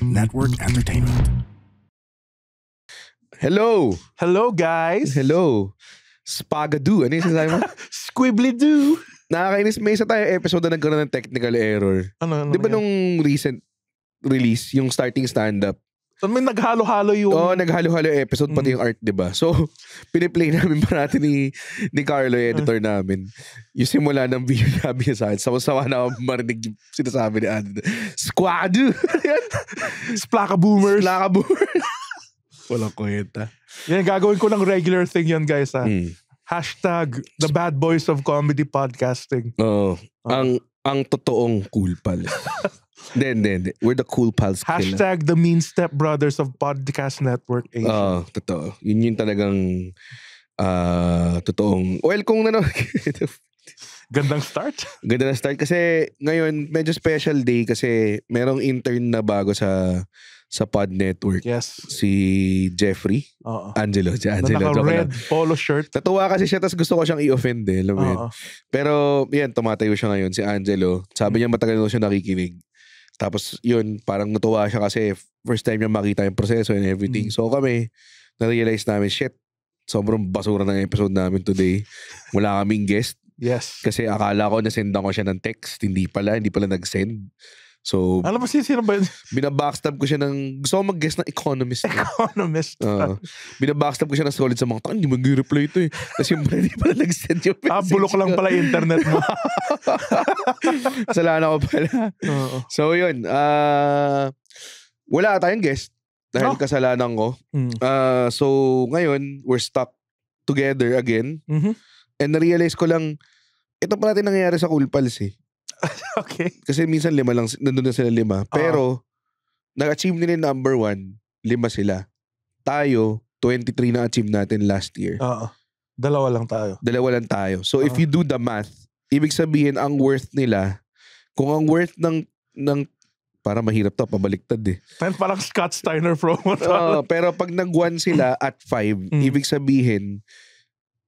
Network Entertainment. Hello! Hello, guys! Hello! Spagadoo. Ano yung sinasabi mo? Squibbly-doo! Nakakainis. May isa tayo episode na nagkaroon ng technical error. Ano, ano Di ba nung recent release, yung starting stand-up, So, may naghalo-halo yung... Oo, oh, naghalo-halo episode, pati mm. yung art, di ba? So, piniplay namin parati ni, ni Carlo, yung editor ah. namin. Yung simula ng video namin sa akin, sawa-sawa na ako marinig yung sinasabi ni Adam. Squad! Splaka boomers! Splaka boomers! Walang kwenta. Yan, gagawin ko ng regular thing yan, guys, ha? Mm. Hashtag the bad boys of comedy podcasting. Oo. Oh, oh. Ang, ang totoong cool pala. Hindi, hindi, hindi. We're the cool pals. Hashtag the mean step of Podcast Network Asia. Oo, totoo. Yun yung talagang uh, totoong... Well, kung ano... Gandang start. Ganda na start kasi ngayon medyo special day kasi merong intern na bago sa sa Pod Network. Yes. Si Jeffrey. Uh-oh. Angelo. Si Angelo. Na red polo shirt. Natuwa kasi siya tapos gusto ko siyang i-offend eh. Alam Pero yan, tumatayo siya ngayon si Angelo. Sabi hmm. niya matagal na siya nakikinig. Tapos yun, parang natuwa siya kasi first time niya makita yung proseso and everything. Mm. So kami, na-realize namin, shit, sobrang basura ng episode namin today. Wala kaming guest. Yes. Kasi akala ko nasendan ko siya ng text, hindi pala, hindi pala nag-send. So, Alam mo siya, sino ba yun? binabackstab ko siya ng, gusto ko mag-guess ng economist. Economist. Uh, binabackstab ko siya ng solid sa mga, taon, hindi mag-reply ito eh. Kasi yung pala, hindi pala nag-send yung ah, message. Ah, bulok lang pala internet mo. Salanan ko pala. Oo. So, yun. Uh, wala tayong guest dahil No. kasalanan ko. Mm. Uh, so, ngayon, we're stuck together again. mm Mhm. And na-realize ko lang, ito pala din nangyayari sa Cool Pals eh. okay. Kasi minsan lima lang, nandun na sila lima. Pero, nag-achieve nila number one, lima sila. Tayo, 23 na achieve natin last year. Oo. Dalawa lang tayo. Dalawa lang tayo. So, if you do the math, ibig sabihin, ang worth nila, kung ang worth ng, ng para mahirap to, pabaliktad eh. Parang, parang Scott Steiner promo. Oo, pero pag nag-1 sila at 5, Mm. ibig sabihin,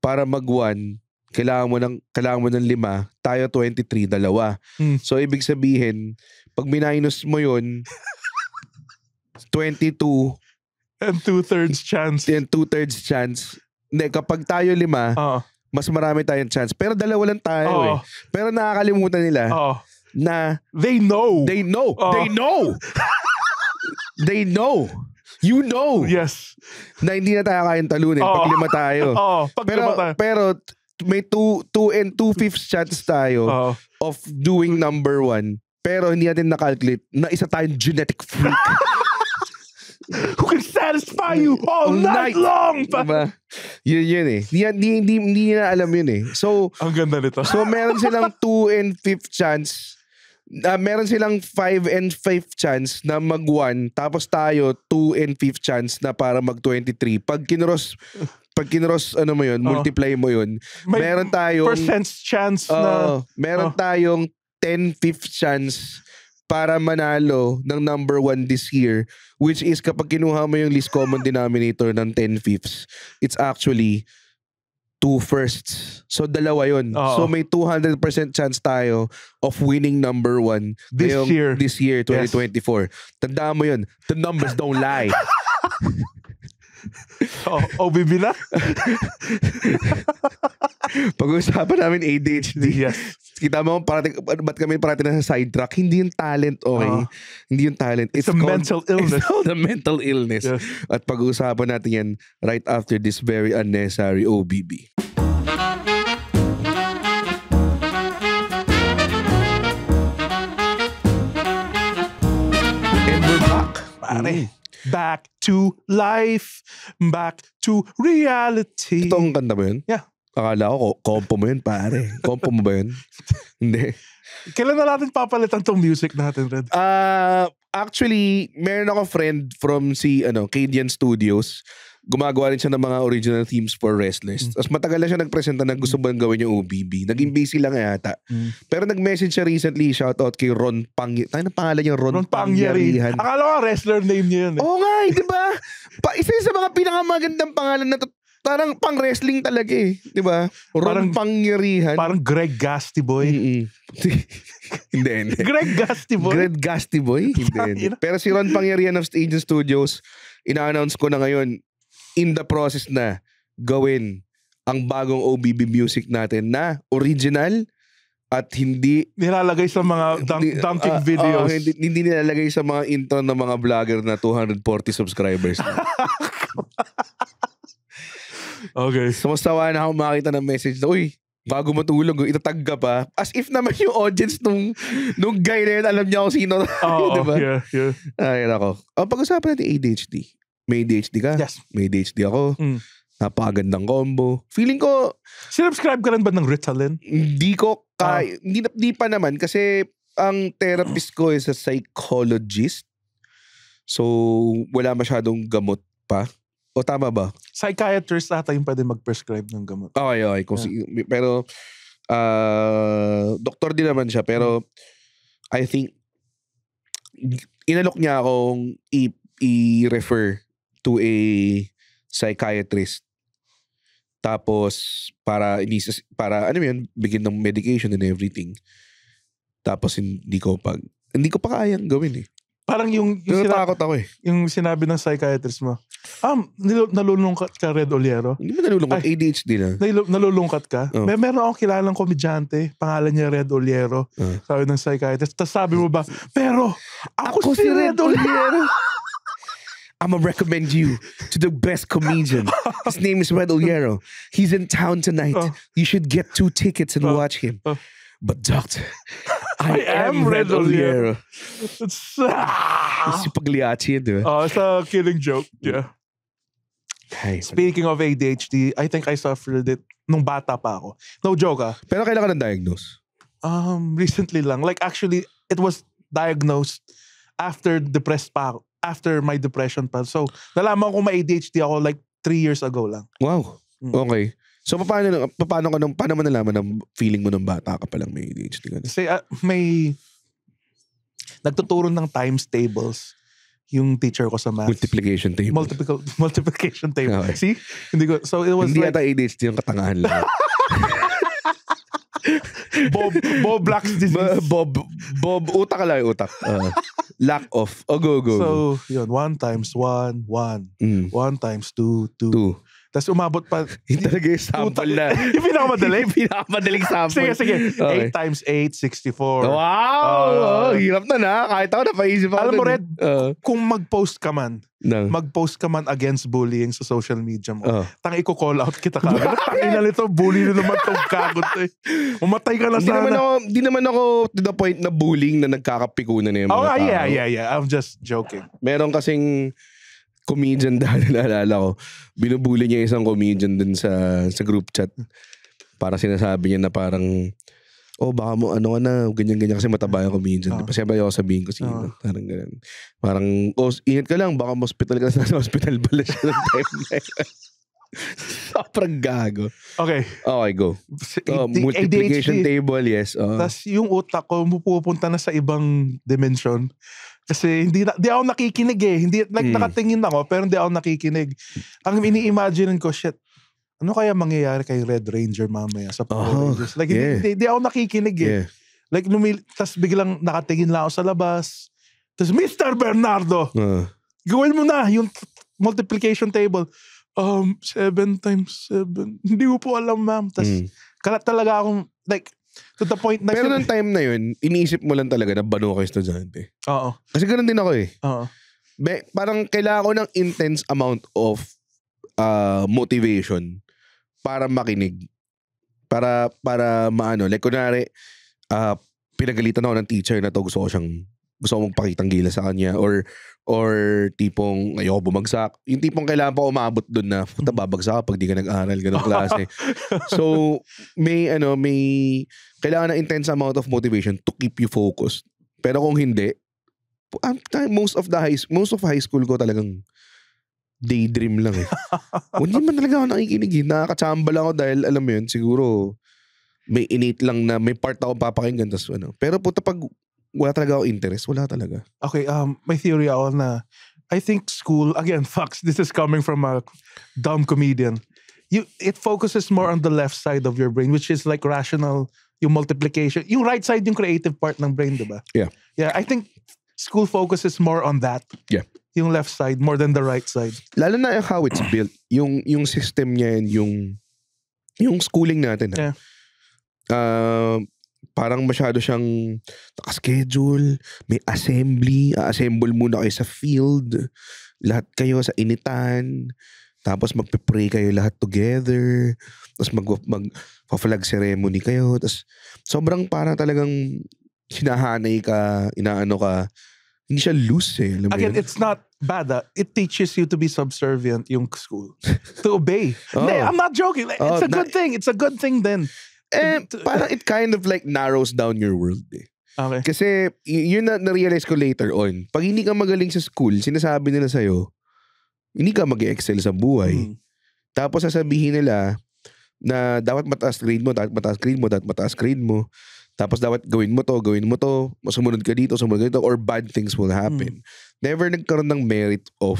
para mag-1, kailangan mo ng kailangan mo ng lima, tayo 23 dalawa. Mm. So ibig sabihin, pag minus mo 'yun 22 and two-thirds chance. And two-thirds chance. Ne, kapag tayo lima, uh. mas marami tayong chance. Pero dalawa lang tayo uh. eh. Pero nakakalimutan nila uh. na they know. They know. Uh. They know. they know. You know. Yes. Na hindi na tayo kayang talunin oh. pag lima tayo. Oh, pag pero, lima tayo. Pero may two two and 2 fifths chance tayo uh of doing number 1 pero hindi natin na-calculate na isa tayong genetic freak who can satisfy you all, night, night long. Pa. Diba? Yun yun eh. Hindi, hindi, hindi, hindi alam yun eh. So, Ang ganda nito. so, meron silang 2 and 5 chance. Uh, meron silang 5 and 5 chance na mag-1. Tapos tayo, 2 and 5 chance na para mag-23. Pag kinross pag kinross, ano mo yun, oh. multiply mo yun, May meron tayong... Percent chance uh, na... Meron oh. tayong 10 5 chance para manalo ng number one this year, which is kapag kinuha mo yung least common denominator ng 10 fifths, it's actually two firsts. So, dalawa yun. Uh-oh. So, may 200% chance tayo of winning number one this year. This year, 2024. Yes. Tandaan mo yun. The numbers don't lie. oh, OBB oh, na? Pag-uusapan namin ADHD. Yes. Kita mo, parating, ba't kami parating na sa track? Hindi yung talent, okay? Uh, Hindi yung talent. It's, it's a mental illness. It's a mental illness. Yes. At pag-uusapan natin yan right after this very unnecessary OBB. And we're back, pare. Mm. Back to life. Back to reality. Ito ang kanta mo yun? Yeah. Akala ko, kompo mo yun, pare. Kompo mo ba yun? Hindi. Kailan na natin papalitan tong music natin, Red? Uh, actually, meron ako friend from si ano, Cadian Studios gumagawa rin siya ng mga original themes for wrestlers. Mm. Tapos matagal na siya nagpresenta na gusto bang mm. gawin yung OBB. Naging busy lang yata. Mm. Pero nag-message siya recently, shout out kay Ron Pangyarihan. Tayo ng pangalan niya, Ron, Ron Pangyarihan. Akala ko wrestler name niya yun. Eh. Oo nga, eh, di ba? Pa, isa sa mga pinakamagandang pangalan na Parang pang-wrestling talaga eh. Di ba? Ron parang, Pangyarihan. Parang Greg Gastiboy. Mm-hmm. hindi, hindi. Greg Gastiboy? Greg Gastiboy? Hindi, hindi. Pero si Ron Pangyarihan of Stage Studios, ina-announce ko na ngayon, in the process na gawin ang bagong OBB music natin na original at hindi nilalagay sa mga dunk, ah, dunking uh, videos. Uh, hindi, hindi nilalagay sa mga intro ng mga vlogger na 240 subscribers. okay. Sumustawa na ako makakita ng message na, uy, bago matulog, itatag ka pa. As if naman yung audience nung, nung guy na yun, alam niya ako sino. Oo, oh, diba? yeah, yeah. Ay, nako. Ang pag-usapan natin ADHD may ADHD ka. Yes. May ADHD ako. Mm. Napakagandang combo. Feeling ko... Sinubscribe ka rin ba ng Ritalin? Hindi ko kaya... Uh, hindi, hindi pa naman kasi ang therapist ko is a psychologist. So, wala masyadong gamot pa. O tama ba? Psychiatrist ata yung pwede mag-prescribe ng gamot. Okay, okay. Kung yeah. si, pero, uh, doktor din naman siya. Pero, I think, inalok niya akong i- i-refer to a psychiatrist. Tapos, para, inisas, para ano yun, bigyan ng medication and everything. Tapos, hindi ko pag, hindi ko pa kayang gawin eh. Parang yung, yung, sinabi, ako eh. yung sinabi ng psychiatrist mo, Um, ah, nil- nalulungkat ka, Red Oliero? Hindi mo nalulungkat, Ay, ADHD na. Nil- nalulungkat ka? Oh. May meron akong kilalang komedyante, pangalan niya Red Oliero, oh. sabi ng psychiatrist. Tapos sabi mo ba, pero, ako, ako si, si Red, Red Oliero. I'm gonna recommend you to the best comedian. His name is Red Oliero. He's in town tonight. Uh, you should get two tickets and uh, watch him. Uh, but doctor, I, I am, Red Oliero. It's ah. si pagliacci yun, Oh, it's a killing joke. Yeah. Hey, Speaking of ADHD, I think I suffered it nung bata pa ako. No joke ah. Pero kailan ka na-diagnose? Um, recently lang. Like actually, it was diagnosed after depressed pa ako. after my depression pa. So, nalaman ko may ADHD ako like three years ago lang. Wow. Mm. Okay. So, paano, paano, ka nung, paano mo nalaman ang feeling mo ng bata ka palang may ADHD Kasi uh, may... Nagtuturo ng times tables yung teacher ko sa math. Multiplication table. Multiple, multiplication table. Okay. See? Hindi ko, so it was Hindi like, yata ADHD yung katangahan lang. Bob, Bob Black's disease. Bob, Bob, utak lang utak. Uh, lack of. oh, go, go. So, go. yun. 1 times 1 1. 1 times 2 2. Two. Tapos umabot pa. Yung talaga yung sample na. yung pinakamadaling? yung pinakamadaling sample. sige, sige. Okay. 8 times 8, 64. Wow! Uh, oh, hirap na na. Kahit ako napaisip ako. Alam mo, eh. Red, uh, kung mag-post ka man, no. mag-post ka man against bullying sa social media mo, uh. tang i-call out kita ka. Tangin na nito, bully na naman itong kagot. Eh. Umatay ka na sana. Di naman, ako, di naman ako to the point na bullying na nagkakapikunan na yung oh, mga oh, tao. yeah, yeah, yeah. I'm just joking. Meron kasing comedian dahil naalala ko, binubuli niya isang comedian dun sa, sa group chat. Para sinasabi niya na parang, oh baka mo ano ka na, ganyan-ganyan kasi mataba yung comedian. Uh, ah. diba? Siyempre ako sabihin ko sino. Uh, ah. parang ganun. Parang, oh ingat ka lang, baka mo hospital ka na sa hospital pala siya ng time na Sobrang gago. Okay. Okay, go. So, eh, eh, multiplication ADHD. table, yes. Uh. Tapos yung utak ko pupunta na sa ibang dimension. Kasi hindi na, di ako nakikinig eh. Hindi, mm. nakatingin ako, pero hindi ako nakikinig. Ang ini-imagine ko, shit, ano kaya mangyayari kay Red Ranger mamaya sa Power oh, Rangers? Like, yeah. hindi, hindi, ako nakikinig eh. Yeah. Like, lumil, tas biglang nakatingin lang ako sa labas. Tapos, Mr. Bernardo, uh. gawin mo na yung multiplication table. Um, seven times seven. Hindi ko po alam, ma'am. Tapos, mm. kalat talaga akong, like, To the point na... Pero nung time na yun, iniisip mo lang talaga na bano ka estudyante. Oo. Kasi ganun din ako eh. Oo. Be, parang kailangan ko ng intense amount of uh, motivation para makinig. Para, para maano. Like, kunwari, uh, pinagalitan ako ng teacher na to. Gusto ko siyang, gusto ko magpakitang gila sa kanya. Or, or tipong ayoko bumagsak. Yung tipong kailangan pa umabot doon na puta mm-hmm. babagsak pag di ka nag-aral ganung klase. so may ano may kailangan ng intense amount of motivation to keep you focused. Pero kung hindi ah, most of the high most of high school ko talagang daydream lang eh. Hindi man talaga ako nakikinig. Eh. Nakakachamba lang ako dahil alam mo yun, siguro may innate lang na may part ako papakinggan. Tapos ano. Pero puta pag wala talaga ako interest. Wala talaga. Okay, um, may theory ako na I think school, again, fucks, this is coming from a dumb comedian. You, it focuses more on the left side of your brain, which is like rational, yung multiplication. Yung right side, yung creative part ng brain, di ba? Yeah. Yeah, I think school focuses more on that. Yeah. Yung left side more than the right side. Lalo na yung how it's built. Yung, yung system niya and yung, yung schooling natin. Ha? Yeah. Uh, Parang masyado siyang nakaschedule, may assembly, a-assemble muna kayo sa field, lahat kayo sa initan, tapos magpe-pray kayo lahat together, tapos mag, mag flag ceremony kayo, tapos sobrang parang talagang hinahanay ka, inaano ka, hindi siya loose eh. Alam Again, yun? it's not bad. Ah. It teaches you to be subservient yung school. to obey. oh. Nee, I'm not joking. It's oh, a good na, thing. It's a good thing then. Eh, parang it kind of like narrows down your world eh. Okay. Kasi yun na na-realize ko later on. Pag hindi ka magaling sa school, sinasabi nila sa'yo, hindi ka mag excel sa buhay. Hmm. Tapos sasabihin nila na dapat mataas grade mo, dapat mataas grade mo, dapat mataas grade mo. Tapos dapat gawin mo to, gawin mo to, sumunod ka dito, sumunod ka dito, or bad things will happen. Hmm. Never nagkaroon ng merit of,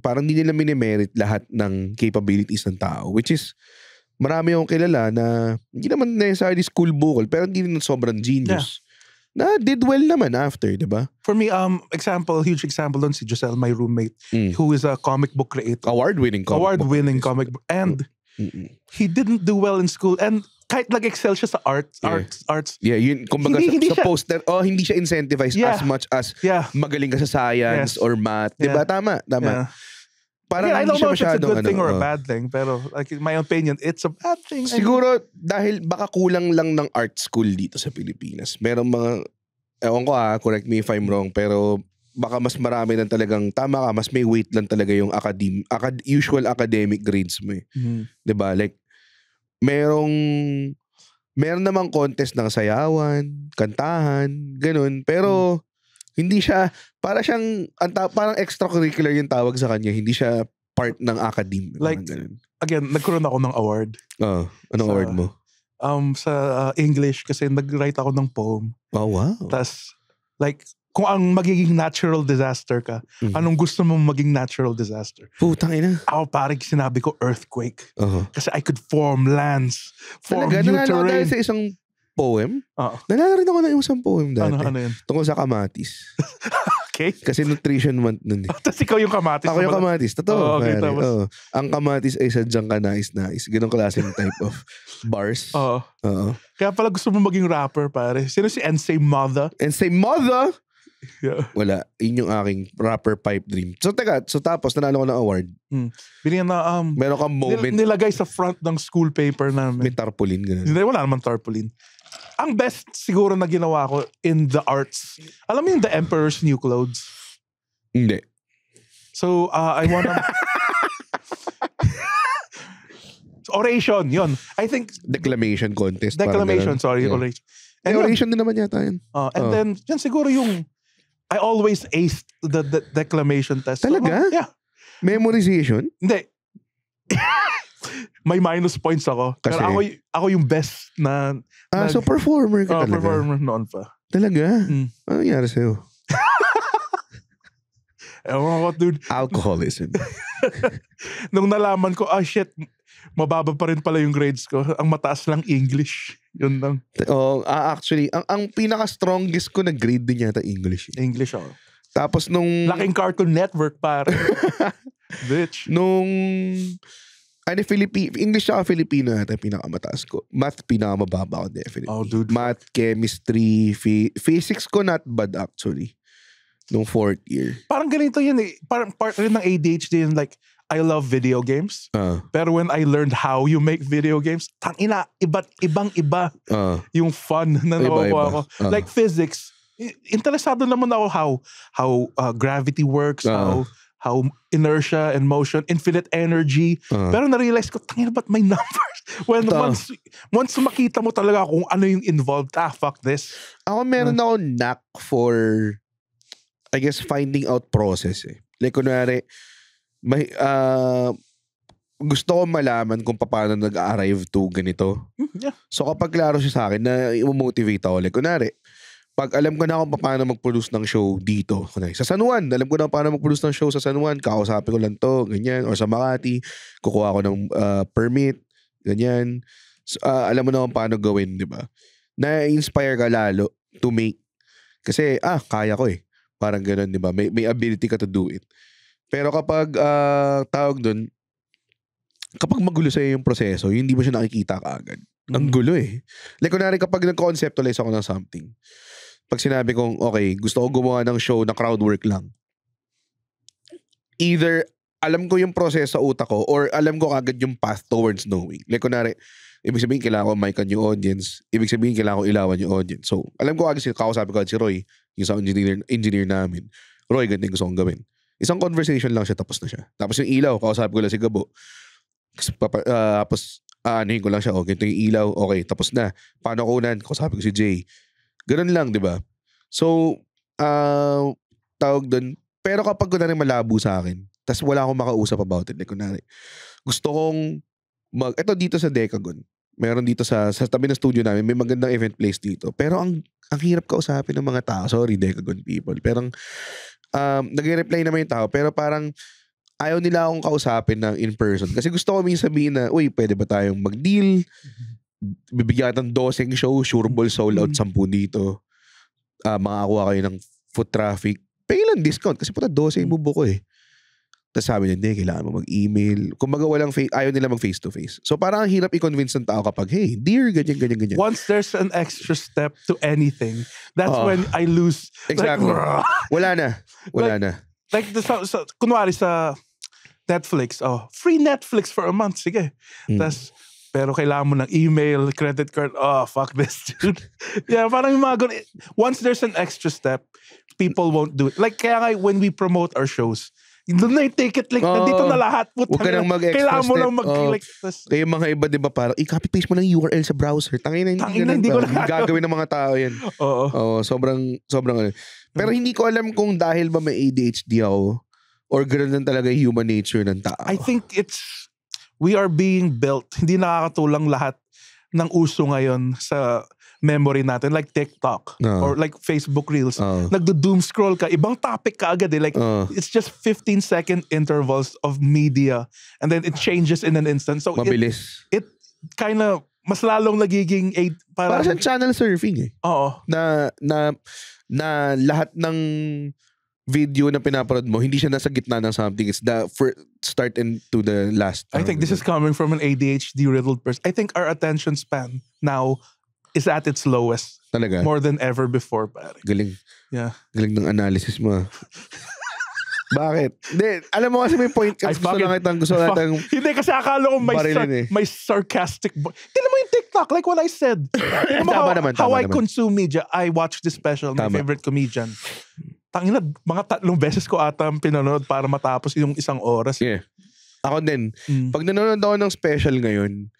parang hindi nila minimerit lahat ng capabilities ng tao, which is, marami akong kilala na hindi naman necessarily school vocal pero hindi naman sobrang genius. Yeah. Na did well naman after, di ba? For me, um, example, huge example doon si Giselle, my roommate, mm. who is a comic book creator. Award-winning comic Award-winning book. comic book. And Mm-mm. he didn't do well in school. And kahit nag-excel siya sa art, yeah. arts, arts. Yeah, yun, kumbaga hindi, sa, hindi sa siya, poster, oh, hindi siya incentivized yeah. as much as yeah. magaling ka sa science yes. or math. Diba? Yeah. Tama, tama. Yeah. Parang Again, I don't know if it's a good ano, thing or a oh. bad thing, pero like in my opinion, it's a bad thing. Siguro dahil baka kulang lang ng art school dito sa Pilipinas. Merong mga, ewan ko ah, correct me if I'm wrong, pero baka mas marami lang talagang, tama ka, mas may weight lang talaga yung academ, acad, usual academic grades mo eh. Mm-hmm. ba diba? Like, merong, meron namang contest ng sayawan, kantahan, ganun. Pero, mm-hmm hindi siya, para siyang, parang extracurricular yung tawag sa kanya. Hindi siya part ng academe. Like, again, nagkaroon ako ng award. Oo. Uh, anong sa, award mo? Um, sa uh, English kasi nag-write ako ng poem. Oh, wow. Tapos, like, kung ang magiging natural disaster ka, mm. anong gusto mong maging natural disaster? Putang ina. Ako parang sinabi ko earthquake. Uh-huh. Kasi I could form lands, form Talaga, new terrain. Talaga, sa isang poem. Uh-huh. Nananarin ako ng isang poem dati. Ano, ano yun? Tungkol sa kamatis. okay. Kasi nutrition month nun eh. Tapos ikaw yung kamatis. Ako yung kamatis. Totoo. Oh, okay, tapos... oh. Ang kamatis ay sadyang ka nais-nais. Ganong ng type of bars. Oo. Uh-huh. Oo. Kaya pala gusto mo maging rapper pare. Sino si Ensay Mother? Ensay Mother? Yeah. Wala. Yun yung aking rapper pipe dream. So, teka. So, tapos, nanalo ko ng award. Mm. Binigyan na, um, Meron kang moment. Nil- nilagay sa front ng school paper namin. May tarpaulin. Ganun. Hindi, wala naman tarpaulin ang best siguro na ginawa ko in the arts. Alam mo yung The Emperor's New Clothes? Hindi. So, uh, I wanna... oration, yon. I think... Declamation contest. Declamation, sorry. Yeah. Oration. And eh, oration din naman yata yun. Uh, and oh. then, yan siguro yung... I always ace the, the declamation test. Talaga? So, yeah. Memorization? Hindi. may minus points ako. Kasi? Pero ah, ako, ako yung best na... Ah, nag, so performer ka oh, talaga? performer noon pa. Talaga? Mm. Ano nangyari sa'yo? Ewan ko, dude. Alcoholism. Nung nalaman ko, ah shit, mababa pa rin pala yung grades ko. Ang mataas lang English. Yun lang. oh, ah, actually, ang, ang pinaka-strongest ko na grade din yata English. Eh. English, oh. Tapos nung... Laking Cartoon Network, pare. Bitch. Nung ano Filipino, English at Filipino yata yung pinakamataas ko. Math, pinakamababa ko definitely. Oh, dude. Math, chemistry, physics ko not bad actually. Nung fourth year. Parang ganito yun eh. Parang part rin ng ADHD yun like, I love video games. Uh. Pero when I learned how you make video games, tang ina, iba't ibang iba uh. yung fun na nakukuha ko. Uh. Like physics, interesado naman ako how how uh, gravity works, uh. how how inertia and motion, infinite energy. Uh-huh. Pero na-realize ko, tangina ba't may numbers? When Ito. once, once makita mo talaga kung ano yung involved, ah, fuck this. Ako meron uh-huh. ako knack for, I guess, finding out process eh. Like, kunwari, may, uh, gusto ko malaman kung paano nag-arrive to ganito. Mm, yeah. So kapag klaro siya sa akin na i-motivate ako, like kunwari, pag alam ko na kung paano mag-produce ng show dito, sa San Juan, alam ko na paano mag-produce ng show sa San Juan, kakausapin ko lang to, ganyan, or sa Makati, kukuha ko ng uh, permit, ganyan. So, uh, alam mo na kung paano gawin, di ba? Na-inspire ka lalo to make. Kasi, ah, kaya ko eh. Parang ganun, di ba? May, may ability ka to do it. Pero kapag uh, tawag doon, kapag magulo sa'yo yung proseso, hindi mo siya nakikita kaagad. Ang hmm. gulo eh. Like, kunwari kapag nag-conceptualize ako ng something, pag sinabi kong, okay, gusto ko gumawa ng show na crowd work lang, either alam ko yung process sa utak ko or alam ko agad yung path towards knowing. Like, kunwari, ibig sabihin, kailangan ko mican yung audience. Ibig sabihin, kailangan ko ilawan yung audience. So, alam ko agad, si, kakausapin ko agad si Roy, yung sound engineer, engineer namin. Roy, ganito gusto kong gawin. Isang conversation lang siya, tapos na siya. Tapos yung ilaw, kausapin ko lang si Gabo. Kasi, papa, uh, tapos, aanohin ko lang siya, okay, oh, ito yung ilaw, okay, tapos na. Paano kunan? Kausapin ko si Jay. Ganun lang, di ba? So, uh, tawag doon. Pero kapag kunwari malabo sa akin, tapos wala akong makausap about it. Like, kunwari, gusto kong mag... Ito dito sa Decagon. Meron dito sa, sa tabi ng studio namin, may magandang event place dito. Pero ang, ang hirap kausapin ng mga tao. Sorry, Decagon people. Pero um, nag-reply naman yung tao. Pero parang, ayaw nila akong kausapin ng in person. Kasi gusto ko minsan sabihin na, uy, pwede ba tayong mag-deal? Mm -hmm bibigyan kita ng 12 show, sure ball sold out, 10 mm. dito. Uh, makakuha kayo ng foot traffic. Pay lang discount kasi puta 12 yung mm. bubo eh. Tapos sabi niya, hindi, kailangan mo mag-email. Kung Kumbaga walang, face, ayaw nila mag face-to-face. -face. So parang ang hirap i-convince ng tao kapag, hey, dear, ganyan, ganyan, ganyan. Once there's an extra step to anything, that's uh, when I lose. Exactly. Like, wala na. Wala like, na. Like, the, so, so, kunwari sa Netflix, oh, free Netflix for a month, sige. Mm. Tapos, pero kailangan mo ng email, credit card, oh, fuck this, dude. yeah, parang yung mga ganun. Once there's an extra step, people won't do it. Like, kaya nga, when we promote our shows, doon na take it. Like, oh, nandito na lahat. Huwag ka nang mag-extra Kailangan mo lang mag-click. Oh. Kaya mga iba, di ba, parang, i-copy paste mo lang yung URL sa browser. Tangin na, hindi, Tangin na, hindi ko gagawin ng mga tao yan. Oo. Oh, sobrang, sobrang ano. Pero hindi ko alam kung dahil ba may ADHD ako or ganoon lang talaga human nature ng tao. I think it's we are being built. Hindi nakakatulang lahat ng uso ngayon sa memory natin like TikTok uh, or like Facebook Reels. Uh, Nagdo-doom scroll ka, ibang topic ka agad eh. Like uh, it's just 15 second intervals of media and then it changes in an instant. So mabilis. it, it kind of mas lalong nagiging eight para parang siyang channel surfing eh. Oo. Na na na lahat ng video na pinaparod mo, hindi siya nasa gitna ng something. It's the first start and to the last. I think this is coming from an ADHD riddled person. I think our attention span now is at its lowest. Talaga? More than ever before, pare. Galing. Yeah. Galing ng analysis mo. Ah. Bakit? Hindi, alam mo kasi may point ka. Gusto lang itang gusto lang Hindi, kasi akala ko may, sar- eh. may sarcastic... Tignan mo yung TikTok, like what I said. Tignan mo how, naman, how I naman. consume media. I watch this special, my favorite comedian tangina, mga tatlong beses ko atam pinanood para matapos yung isang oras. Yeah. Ako din. Mm. Pag nanonood ako ng special ngayon,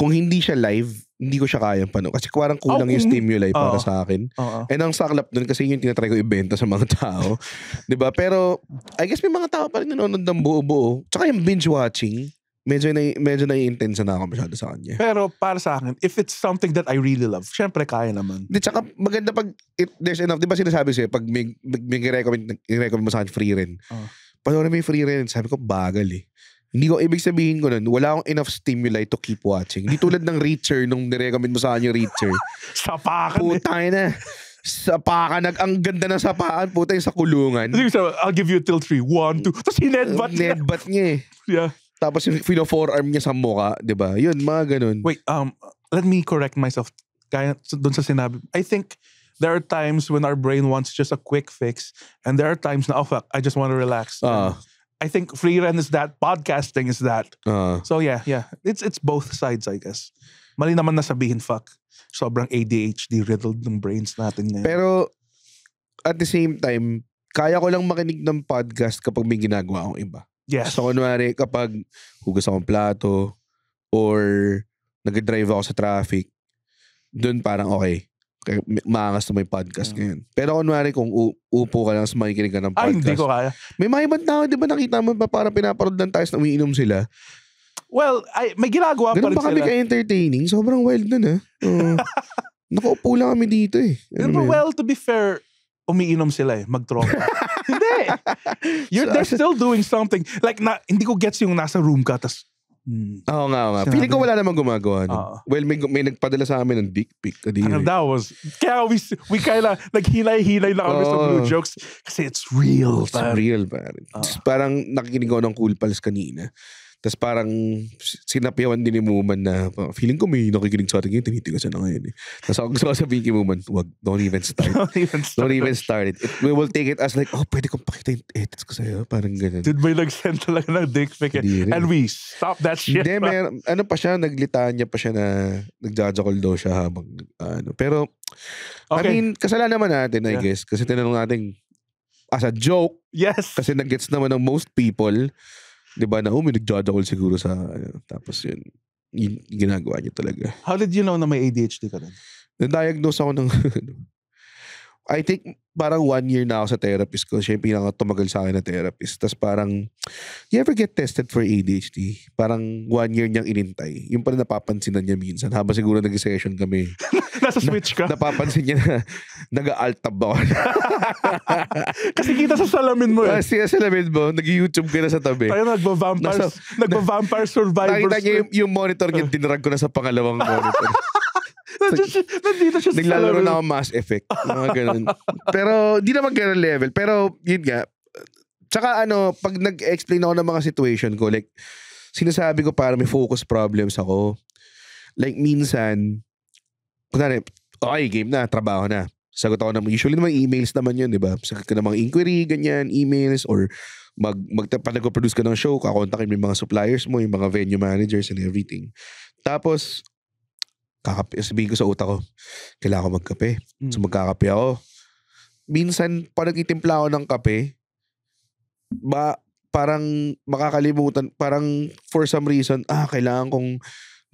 kung hindi siya live, hindi ko siya kayang panood. Kasi parang kulang oh, yung stimuli uh, para sa akin. Uh, uh. And ang saklap nun, kasi yung tinatry ko ibenta sa mga tao. ba diba? Pero, I guess may mga tao pa rin nanonood ng buo-buo. Tsaka yung binge-watching medyo, na, medyo nai-intense na ako masyado sa kanya. Pero para sa akin, if it's something that I really love, syempre kaya naman. Di, tsaka maganda pag it, there's enough. Di ba sinasabi siya pag may, may, may recommend, recommend mo sa akin free rent. Oh. Ah. Panoorin mo yung free rent. Sabi ko, bagal eh. Hindi ko, ibig sabihin ko nun, wala akong enough stimuli to keep watching. Hindi tulad ng Reacher, nung nirecommend mo sa akin yung Reacher. Sapakan Putay na. Sapakan. Nag, ang ganda ng sapakan. Putay sa kulungan. I'll give you till three. One, two. Tapos hinedbat niya. Hinedbat niya eh. Yeah. Tapos yung fino-forearm niya sa mukha, di ba? Yun, mga ganun. Wait, um, let me correct myself. Kaya doon sa sinabi, I think there are times when our brain wants just a quick fix and there are times na, oh fuck, I just want to relax. Uh, I think free rent is that, podcasting is that. Uh, so yeah, yeah. It's it's both sides, I guess. Mali naman na sabihin, fuck. Sobrang ADHD riddled ng brains natin ngayon. Pero at the same time, kaya ko lang makinig ng podcast kapag may ginagawa akong iba. Yes. So, kunwari, kapag hugas akong plato or nag-drive ako sa traffic, dun parang okay. Kaya maangas na may podcast yeah. Mm. ngayon. Pero kunwari, kung upo ka lang sa makikinig ka ng podcast. Ay, hindi ko kaya. May mga ibang tao, di ba nakita mo pa parang pinaparod lang tayo na umiinom sila? Well, ay, may ginagawa Ganun pa rin ba kami ka-entertaining? Sobrang wild na na. Uh, nakaupo lang kami dito eh. Ano well, to be fair, umiinom sila eh, magtropa. hindi. You're, so, they're still doing something. Like, na, hindi ko gets yung nasa room ka, tas Mm. Oo nga, nga. Feeling ko wala namang gumagawa. No? Uh, well, may, may nagpadala sa amin ng dick pic. Kadiri. Ano daw was, kaya we, we kinda naghilay-hilay na kami oh. sa blue jokes kasi it's real. It's pare. real, pare. Uh. Parang nakikinig ako ng cool pals kanina. Tapos parang sinapiyawan din ni Muman na ah, feeling ko may nakikinig sa atin ngayon, tinitigas na ngayon eh. Tapos ako gusto ko sabihin kay Muman, wag, don't even start. don't even start, don't even start it. it. We will take it as like, oh, pwede kong pakita yung edits ko sa'yo. Parang ganun. Dude, may nag-send talaga ng dick pic. Eh. And we stop that shit. Hindi, man. ano pa siya, naglitaan niya pa siya na nagjajakol daw siya habang ano. Pero, okay. I mean, kasalanan naman natin, I yeah. guess. Kasi tinanong natin, as a joke. Yes. Kasi nag-gets naman ng most people 'di ba na umi oh, nagdodol siguro sa ano, tapos yun, yun ginagawa niya talaga. How did you know na may ADHD ka rin? Na-diagnose ako ng ano, I think parang one year na ako sa therapist ko. Siya yung pinaka tumagal sa akin na therapist. Tapos parang, you ever get tested for ADHD? Parang one year niyang inintay. Yung pala napapansin na niya minsan. Habang siguro nag-session kami. Nasa switch ka? Na, napapansin niya na nag-alt tab ako. Kasi kita sa salamin mo eh. Kasi ah, sa salamin mo, nag-YouTube ka na sa tabi. Tayo nagba-vampires, nagba-vampire survivors. Nakita niya yung, eh. yung monitor niya, dinarag ko na sa pangalawang monitor. Nandito, nandito siya sa Naglalaro na ako mass effect. Mga ganun. Pero, di naman ganun level. Pero, yun nga. Tsaka ano, pag nag-explain ako ng mga situation ko, like, sinasabi ko para may focus problems ako. Like, minsan, kunwari, okay, game na, trabaho na. Sagot ako naman, usually naman emails naman yun, di ba? Sagot ka ng mga inquiry, ganyan, emails, or mag, mag, pa produce ka ng show, kakontakin mo yung mga suppliers mo, yung mga venue managers and everything. Tapos, kakape, sabihin ko sa utak ko, kailangan ko magkape. Mm. So magkakape ako. Minsan, pa nagtitimpla ako ng kape, ba, parang makakalimutan, parang for some reason, ah, kailangan kong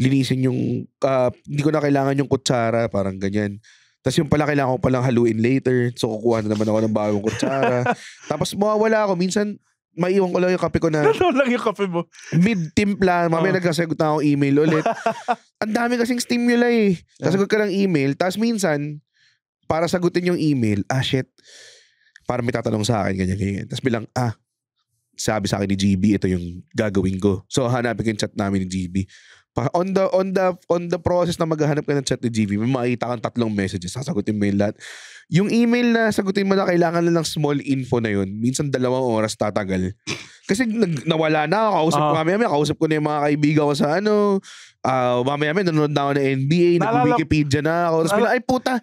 linisin yung, uh, hindi ko na kailangan yung kutsara, parang ganyan. Tapos yung pala kailangan ko palang haluin later. So kukuha na naman ako ng bagong kutsara. Tapos mawawala ako. Minsan, maiwan ko lang yung kape ko na... Nandun lang yung kape mo. Mid-timpla. Mamaya oh. nagkasagot na akong email ulit. Ang dami kasing stimuli eh. Nasagot ka ng email. Tapos minsan, para sagutin yung email, ah shit, para may tatanong sa akin, ganyan, ganyan. Tapos bilang, ah, sabi sa akin ni GB, ito yung gagawin ko. So hanapin ko yung chat namin ni GB on the on the on the process na maghahanap ka ng chat ni GV, may makikita kang tatlong messages, sasagutin mo yung lahat. Yung email na sagutin mo na kailangan na ng small info na yun. Minsan dalawang oras tatagal. Kasi nag, nawala na ako, kausap uh, ko ah. mamaya, kausap ko na yung mga kaibigan ko sa ano, uh, mamaya mamaya nanonood na ako ng NBA, na wikipedia na ako. Tapos pala, ah. ay puta,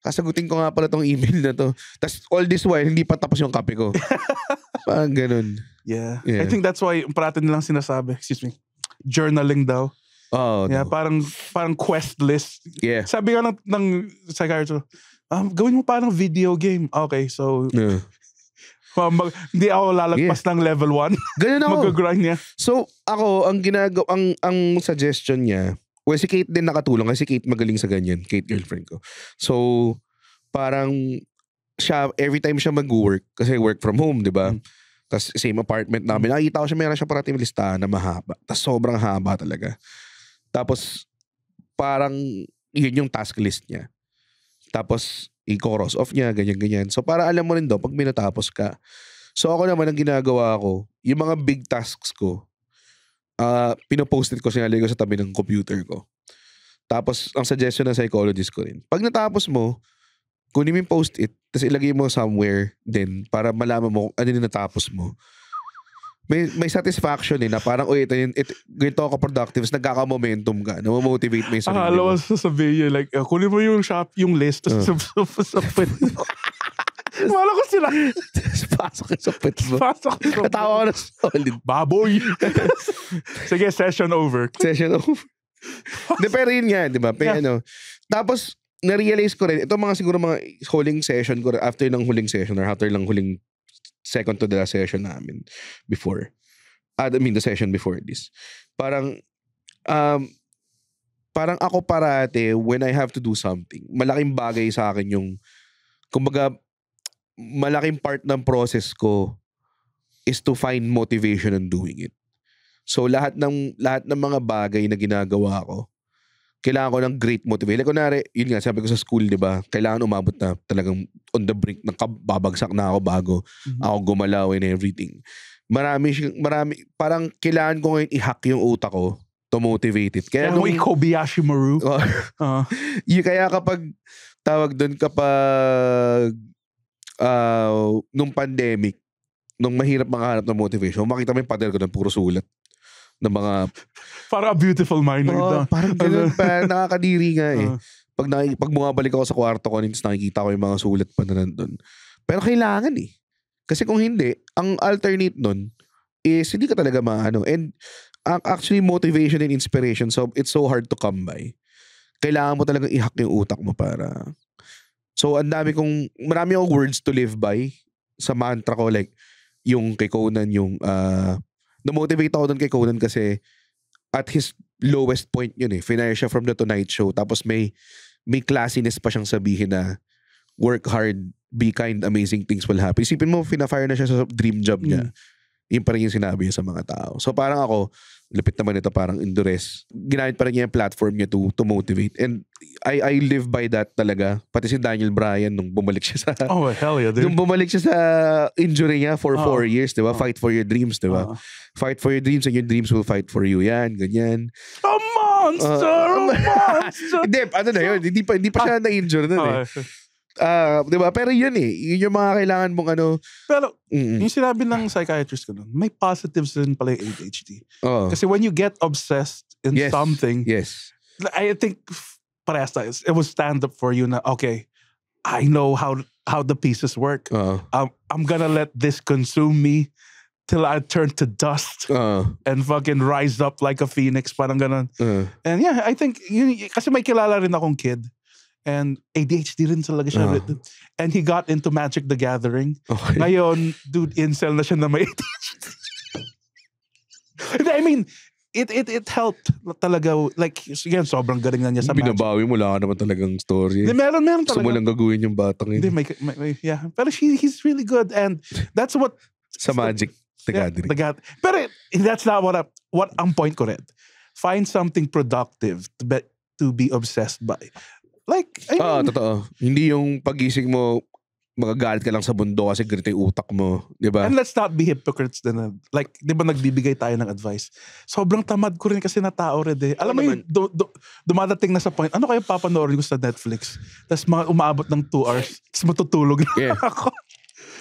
kasagutin ko nga pala tong email na to. Tapos all this while, hindi pa tapos yung kape ko. Parang ganun. Yeah. yeah. I think that's why, parati nilang sinasabi, excuse me, journaling daw. Oh, yeah, no. parang parang quest list. Yeah. Sabi nga ng, ng psychiatrist, um, gawin mo parang video game. Okay, so yeah. Um, mag, hindi ako lalagpas yeah. ng level 1. Ganyan ako. Mag-grind niya. So, ako, ang ginagawa, ang, ang suggestion niya, well, si Kate din nakatulong kasi Kate magaling sa ganyan. Kate, girlfriend ko. So, parang siya, every time siya mag-work, kasi work from home, di ba? Mm. Tapos same apartment namin. Nakikita ko siya, meron siya parating listahan na mahaba. Tapos sobrang haba talaga. Tapos, parang yun yung task list niya. Tapos, i cross off niya, ganyan-ganyan. So, para alam mo rin daw, pag minatapos ka. So, ako naman, ang ginagawa ko, yung mga big tasks ko, uh, pinoposted ko, sinalagay ko sa tabi ng computer ko. Tapos, ang suggestion ng psychologist ko rin, pag natapos mo, kunin mo yung post-it, tapos ilagay mo somewhere din para malaman mo ano yung natapos mo may may satisfaction eh na parang uy ito yun ganito ako productive so nagkaka-momentum ka namomotivate mo yung sarili akala mo sasabihin yun like uh, kunin mo yung shop yung list uh. sa sa sa, sa Wala ko sila. Pasok sa pit mo. Pasok sa Natawa ko na solid. Baboy. Sige, session over. Session over. De, pero yun nga, di ba? yeah. ano. Tapos, na-realize ko rin, itong mga siguro mga huling session ko, after ng huling session or after ng huling second to the last session namin before. Ah, I mean, the session before this. Parang, um, parang ako parate when I have to do something, malaking bagay sa akin yung, kumbaga, malaking part ng process ko is to find motivation in doing it. So lahat ng lahat ng mga bagay na ginagawa ko, kailangan ko ng great motivation. Like, kunwari, yun nga, sabi ko sa school, di ba, kailangan umabot na talagang on the brink, ng kababagsak na ako bago mm-hmm. ako gumalaw and everything. Marami, marami, parang kailangan ko ngayon i-hack yung utak ko to motivate it. Kaya nung, Kobayashi Maru. uh, oh. ah. yung, kaya kapag, tawag doon kapag, uh, nung pandemic, nung mahirap makahanap ng motivation, makita mo yung pader ko ng puro sulat ng mga... Para a beautiful mind. Oh, parang ganun pa. Nakakadiri nga eh. Ah. pag, na, pag bumabalik ako sa kwarto ko, nins, nakikita ko yung mga sulat pa na nandun. Pero kailangan eh. Kasi kung hindi, ang alternate nun is hindi ka talaga maano. And uh, actually, motivation and inspiration, so it's so hard to come by. Kailangan mo talaga ihak yung utak mo para... So, ang dami kong... Marami akong words to live by sa mantra ko. Like, yung kay Conan, yung... Uh, Namotivate ako doon kay Conan kasi at his lowest point yun eh. Finire siya from The Tonight Show. Tapos may, may classiness pa siyang sabihin na work hard, be kind, amazing things will happen. Isipin mo, finafire na siya sa dream job niya. Mm. Yun pa yung sinabi niya sa mga tao. So parang ako, Lupit naman ito parang Indores. Ginamit pa rin niya yung platform niya to, to motivate. And I, I live by that talaga. Pati si Daniel Bryan nung bumalik siya sa... Oh, hell yeah, dude. Nung bumalik siya sa injury niya for oh. four years, di ba? Oh. Fight for your dreams, di ba? Oh. Fight for your dreams and your dreams will fight for you. Yan, ganyan. A monster! Uh, a monster! Hindi, ano na yun? Hindi pa, hindi pa siya na-injure nun oh. eh. Ah, 'di ba? Pero 'yun eh, 'yun yung mga kailangan mong ano. Pero mm yung sinabi ng psychiatrist ko noon, may positives din pala yung ADHD. Oo. Kasi when you get obsessed in Yes. something, Yes. I think parehas is It was stand up for you na okay, I know how how the pieces work. Oo. I'm, um, I'm gonna let this consume me till I turn to dust Oo. and fucking rise up like a phoenix. Parang ganun. Oo. And yeah, I think, yun, kasi may kilala rin akong kid And ADHD rin talaga siya. Uh. And he got into Magic the Gathering. Okay. Ngayon, dude, incel na siya na may ADHD. I mean, it it it helped talaga like again sobrang galing na niya sa binabawi magic. mo lang naman talagang story Di, meron meron talaga gusto mo lang gaguhin yung batang yun Di, may, may, may, yeah pero she, he's really good and that's what sa magic the, the gathering yeah, the, pero that's not what I, what ang point ko rin find something productive to be, to be obsessed by Like, I mean, Oo, totoo. Hindi yung pagising mo, magagalit ka lang sa mundo kasi ganito yung utak mo. Di ba? and let's not be hypocrites din. Ah. Like, di ba nagbibigay tayo ng advice? Sobrang tamad ko rin kasi na tao rin eh. Alam mo yung du- du- dumadating na sa point, ano kayo papanoorin ko sa Netflix? Tapos mga umaabot ng 2 hours, tapos matutulog na Yeah. ako.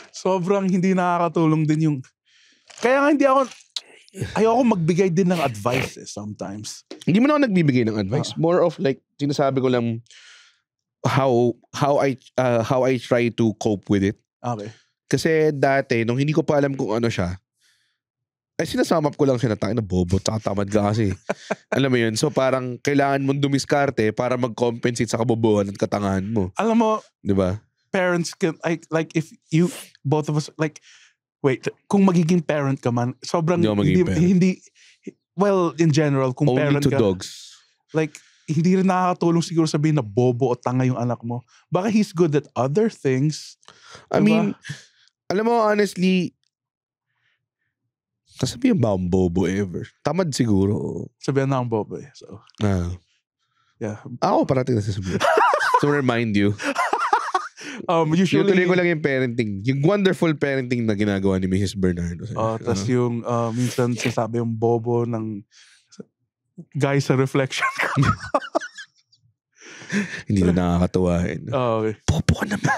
Sobrang hindi nakakatulong din yung... Kaya nga hindi ako... Ayoko magbigay din ng advice eh, sometimes. Hindi mo na ako nagbibigay ng advice. Ah. More of like, sinasabi ko lang, how how I uh, how I try to cope with it. Okay. Kasi dati nung hindi ko pa alam kung ano siya, ay sinasama ko lang siya na tayo na bobo tsaka tamad ka kasi. alam mo yun? So parang kailangan mong dumiskarte para mag-compensate sa kabobohan at katangahan mo. Alam mo, 'di ba? Parents can I, like if you both of us like wait, kung magiging parent ka man, sobrang hindi, hindi, hindi well in general kung Only parent to ka, dogs. Like hindi rin nakakatulong siguro sabihin na bobo o tanga yung anak mo. Baka he's good at other things. I diba? mean, alam mo, honestly, Sasabihin ba ang bobo ever? Tamad siguro. Sabihan na ang bobo eh. So. Ah. Yeah. Ako parating nasasabihin. to remind you. um, usually, yung tuloy ko lang yung parenting. Yung wonderful parenting na ginagawa ni Mrs. Bernardo. Oh, uh, tapos uh, ano? yung uh, minsan sasabi yung bobo ng guys sa reflection ko. Hindi na nakakatuwa. Oh, okay. Popo ka na ba?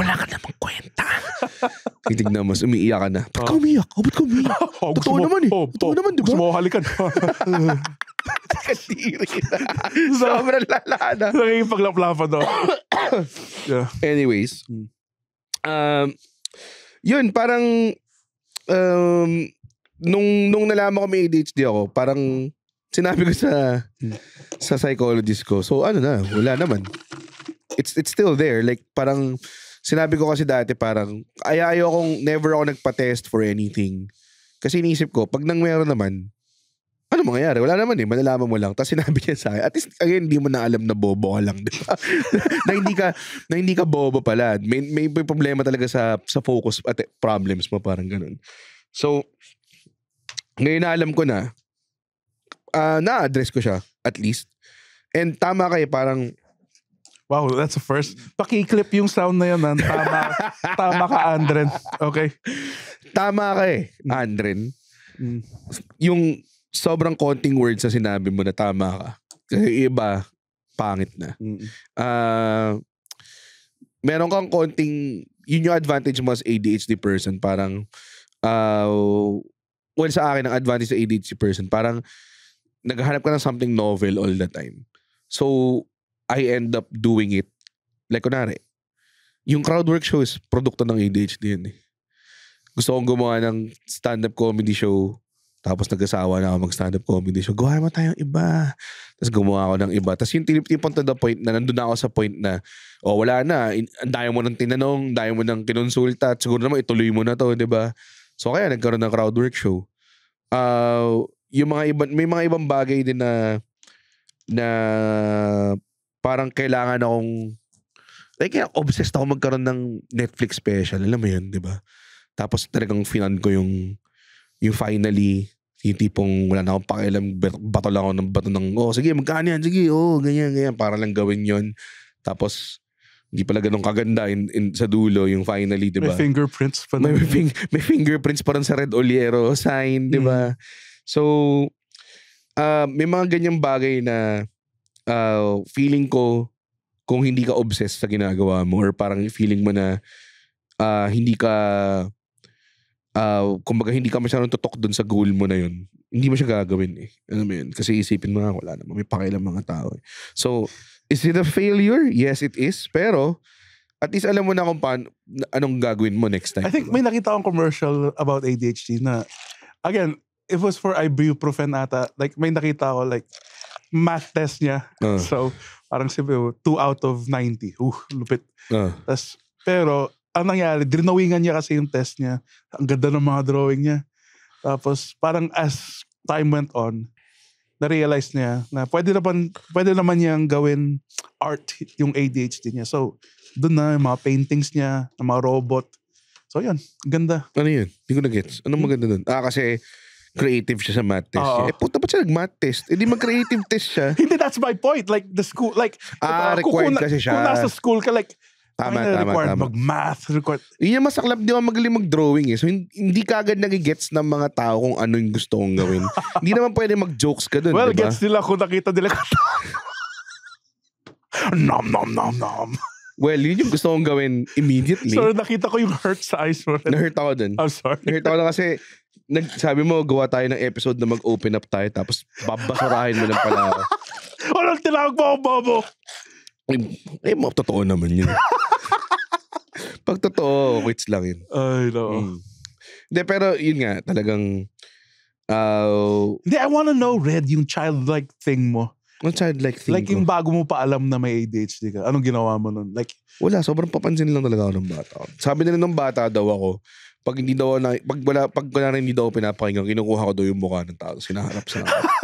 Wala ka namang kwenta. Titig na umiiyak ka na. Ba't ka ah. umiiyak? Oh, ba't ka umiiyak? Oh, Totoo mo, naman eh. Oh, Totoo oh, naman, di ba? Gusto mo halikan. Kadiri na. Sobrang lala na. Nagiging paglaplapan to. yeah. Anyways. Hmm. Um, yun, parang um, nung nung nalaman ko may ADHD ako, parang Sinabi ko sa hmm. sa psychologist ko. So ano na, wala naman. It's it's still there. Like parang sinabi ko kasi dati parang ay kong never ako nagpa-test for anything. Kasi iniisip ko, pag nang meron naman, ano mangyayari? Wala naman eh. Malalaman mo lang. Tapos sinabi niya sa akin, at least, again, hindi mo na alam na bobo ka lang, di ba? na, hindi ka, na hindi ka bobo pala. May, may, may problema talaga sa, sa focus at problems mo, parang ganun. So, ngayon na alam ko na, uh, na-address ko siya, at least. And tama kayo, parang Wow, that's the first. Paki-clip yung sound na yun. Ah. Tama, tama ka, Andren. Okay. Tama ka eh, Andren. Mm. Yung sobrang konting words sa sinabi mo na tama ka. Kasi iba, pangit na. Mm. Uh, meron kang konting, yun yung advantage mo as ADHD person. Parang, uh, well, sa akin, ang advantage sa ADHD person, parang, naghahanap ka ng something novel all the time. So, I end up doing it. Like, kunwari, yung crowd work show is produkto ng ADHD yun eh. Gusto kong gumawa ng stand-up comedy show. Tapos nag-asawa na ako mag-stand-up comedy show. Gawa mo tayong iba. Tapos gumawa ako ng iba. Tapos yung tinip-tipon to the point na nandun na ako sa point na, oh, wala na. Ang mo ng tinanong, daya mo ng kinonsulta. At siguro naman ituloy mo na to, di ba? So kaya nagkaroon ng crowd work show. Uh, yung mga ibang may mga ibang bagay din na na parang kailangan akong like obsessed ako magkaroon ng Netflix special. Alam mo 'yun, 'di ba? Tapos talagang finan ko yung yung finally yung tipong wala na akong pakialam, bato lang ako ng bato ng, oh, sige, magkano yan? Sige, oh, ganyan, ganyan. Para lang gawin yon Tapos, hindi pala ganun kaganda in, in, sa dulo, yung finally, di ba? May fingerprints pa rin. May, may, fing, may fingerprints pa rin sa Red Oliero sign, di mm. ba? Mm. So, uh, may mga ganyang bagay na uh, feeling ko kung hindi ka obsessed sa ginagawa mo or parang feeling mo na uh, hindi ka uh, kumbaga hindi ka masyadong tutok doon sa goal mo na yun, hindi mo siya gagawin eh. Ano mo yun? Kasi isipin mo na wala naman. May pakialam mga tao eh. So, is it a failure? Yes, it is. Pero, at least alam mo na kung paano, anong gagawin mo next time. I think diba? may nakita akong commercial about ADHD na, again, it was for ibuprofen ata. Like, may nakita ako, like, math test niya. Uh. So, parang si ko, 2 out of 90. Uh, lupit. Uh. Tas, pero, ang nangyari, drinawingan niya kasi yung test niya. Ang ganda ng mga drawing niya. Tapos, parang as time went on, na-realize niya na pwede naman, pwede naman niyang gawin art yung ADHD niya. So, doon na yung mga paintings niya, yung mga robot. So, yun. Ganda. Ano yun? Hindi ko na-gets. Anong maganda doon? Ah, kasi creative siya sa math test. Uh-oh. Eh, puta, ba't siya nag-math test? Eh, mag-creative test siya. Hindi, that's my point. Like, the school, like, ah, uh, required kung, kasi siya. Kung nasa school ka, like, Tama, ay, tama, required mag-math, required. Yun masaklap, di ba magaling mag-drawing eh. So, hindi kagad nagigets ng mga tao kung ano yung gusto kong gawin. hindi naman pwede mag-jokes ka dun, Well, diba? gets nila kung nakita nila ka. nom, nom, nom, nom. Well, yun yung gusto kong gawin immediately. Sorry, nakita ko yung hurt sa eyes mo. Na-hurt ako dun. I'm sorry. Na-hurt ako na kasi nag, sabi mo, gawa tayo ng episode na mag-open up tayo tapos babasurahin mo ng pala. Walang tinawag mo ako, Bobo. Eh, eh mo, totoo naman yun. Pag totoo, quits lang yun. Ay, no. Mm. Hindi, pero yun nga, talagang... Uh, Hindi, I wanna know, Red, yung childlike thing mo. Ang childlike thing Like ko. yung bago mo pa alam na may ADHD ka, anong ginawa mo nun? Like, Wala, sobrang papansin lang talaga ako ng bata. Sabi nila ng bata daw ako, pag hindi daw na pag wala pag wala hindi daw pinapakinggan kinukuha ko daw yung mukha ng tao sinaharap sa akin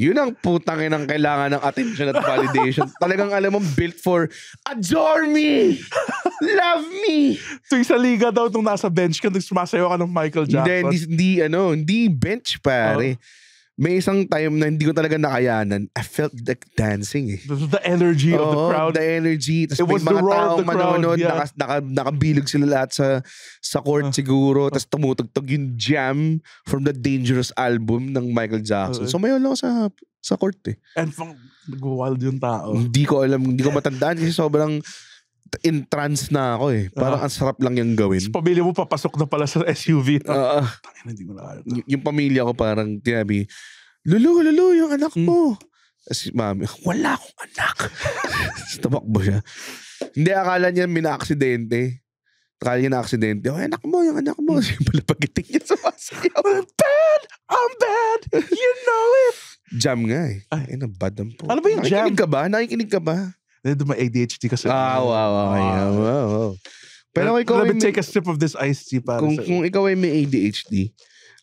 Yun ang putang ng kailangan ng attention at validation. Talagang alam mo, built for adore me! Love me! Tuwing sa liga daw, nung nasa bench ka, nung sumasayo ka ng Michael Jackson. Hindi, hindi, hindi ano, hindi bench pare. Uh-huh may isang time na hindi ko talaga nakayanan. I felt like dancing eh. The, the energy Oo, of the crowd. The energy. Tapos It was mga the roar of the manonood, crowd. Yeah. Naka, nakabilog sila lahat sa, sa court uh, siguro. Tapos ah. tumutugtog yung jam from the Dangerous album ng Michael Jackson. Uh, so mayon lang sa sa court eh. And pang nag-wild yung tao. Hindi ko alam, hindi ko matandaan kasi sobrang in trance na ako eh. Parang uh, ang sarap lang yung gawin. Sa pamilya mo papasok na pala sa SUV. Uh, ah, ah. Tangin, hindi ko na y- yung pamilya ko parang tinabi, Lulu, Lulu, yung anak mo. Hmm. mami, wala akong anak. Tumakbo siya. Hindi, akala niya minaaksidente. aksidente Akala niya na-aksidente. Oh, anak mo, yung anak mo. Hmm. Siya pala pagiting niya sa masayaw. I'm bad! I'm bad! You know it! Jam nga eh. Ay, Ay na, bad ang po. Ano ba yung Nakikinig jam? Nakikinig ka ba? Nakikinig ka ba? Then may ADHD ka sa... Ah, wow, wow, wow. wow, wow. Pero kung ikaw Let ay me may, a sip of this iced tea para kung, sa... kung ikaw ay may ADHD,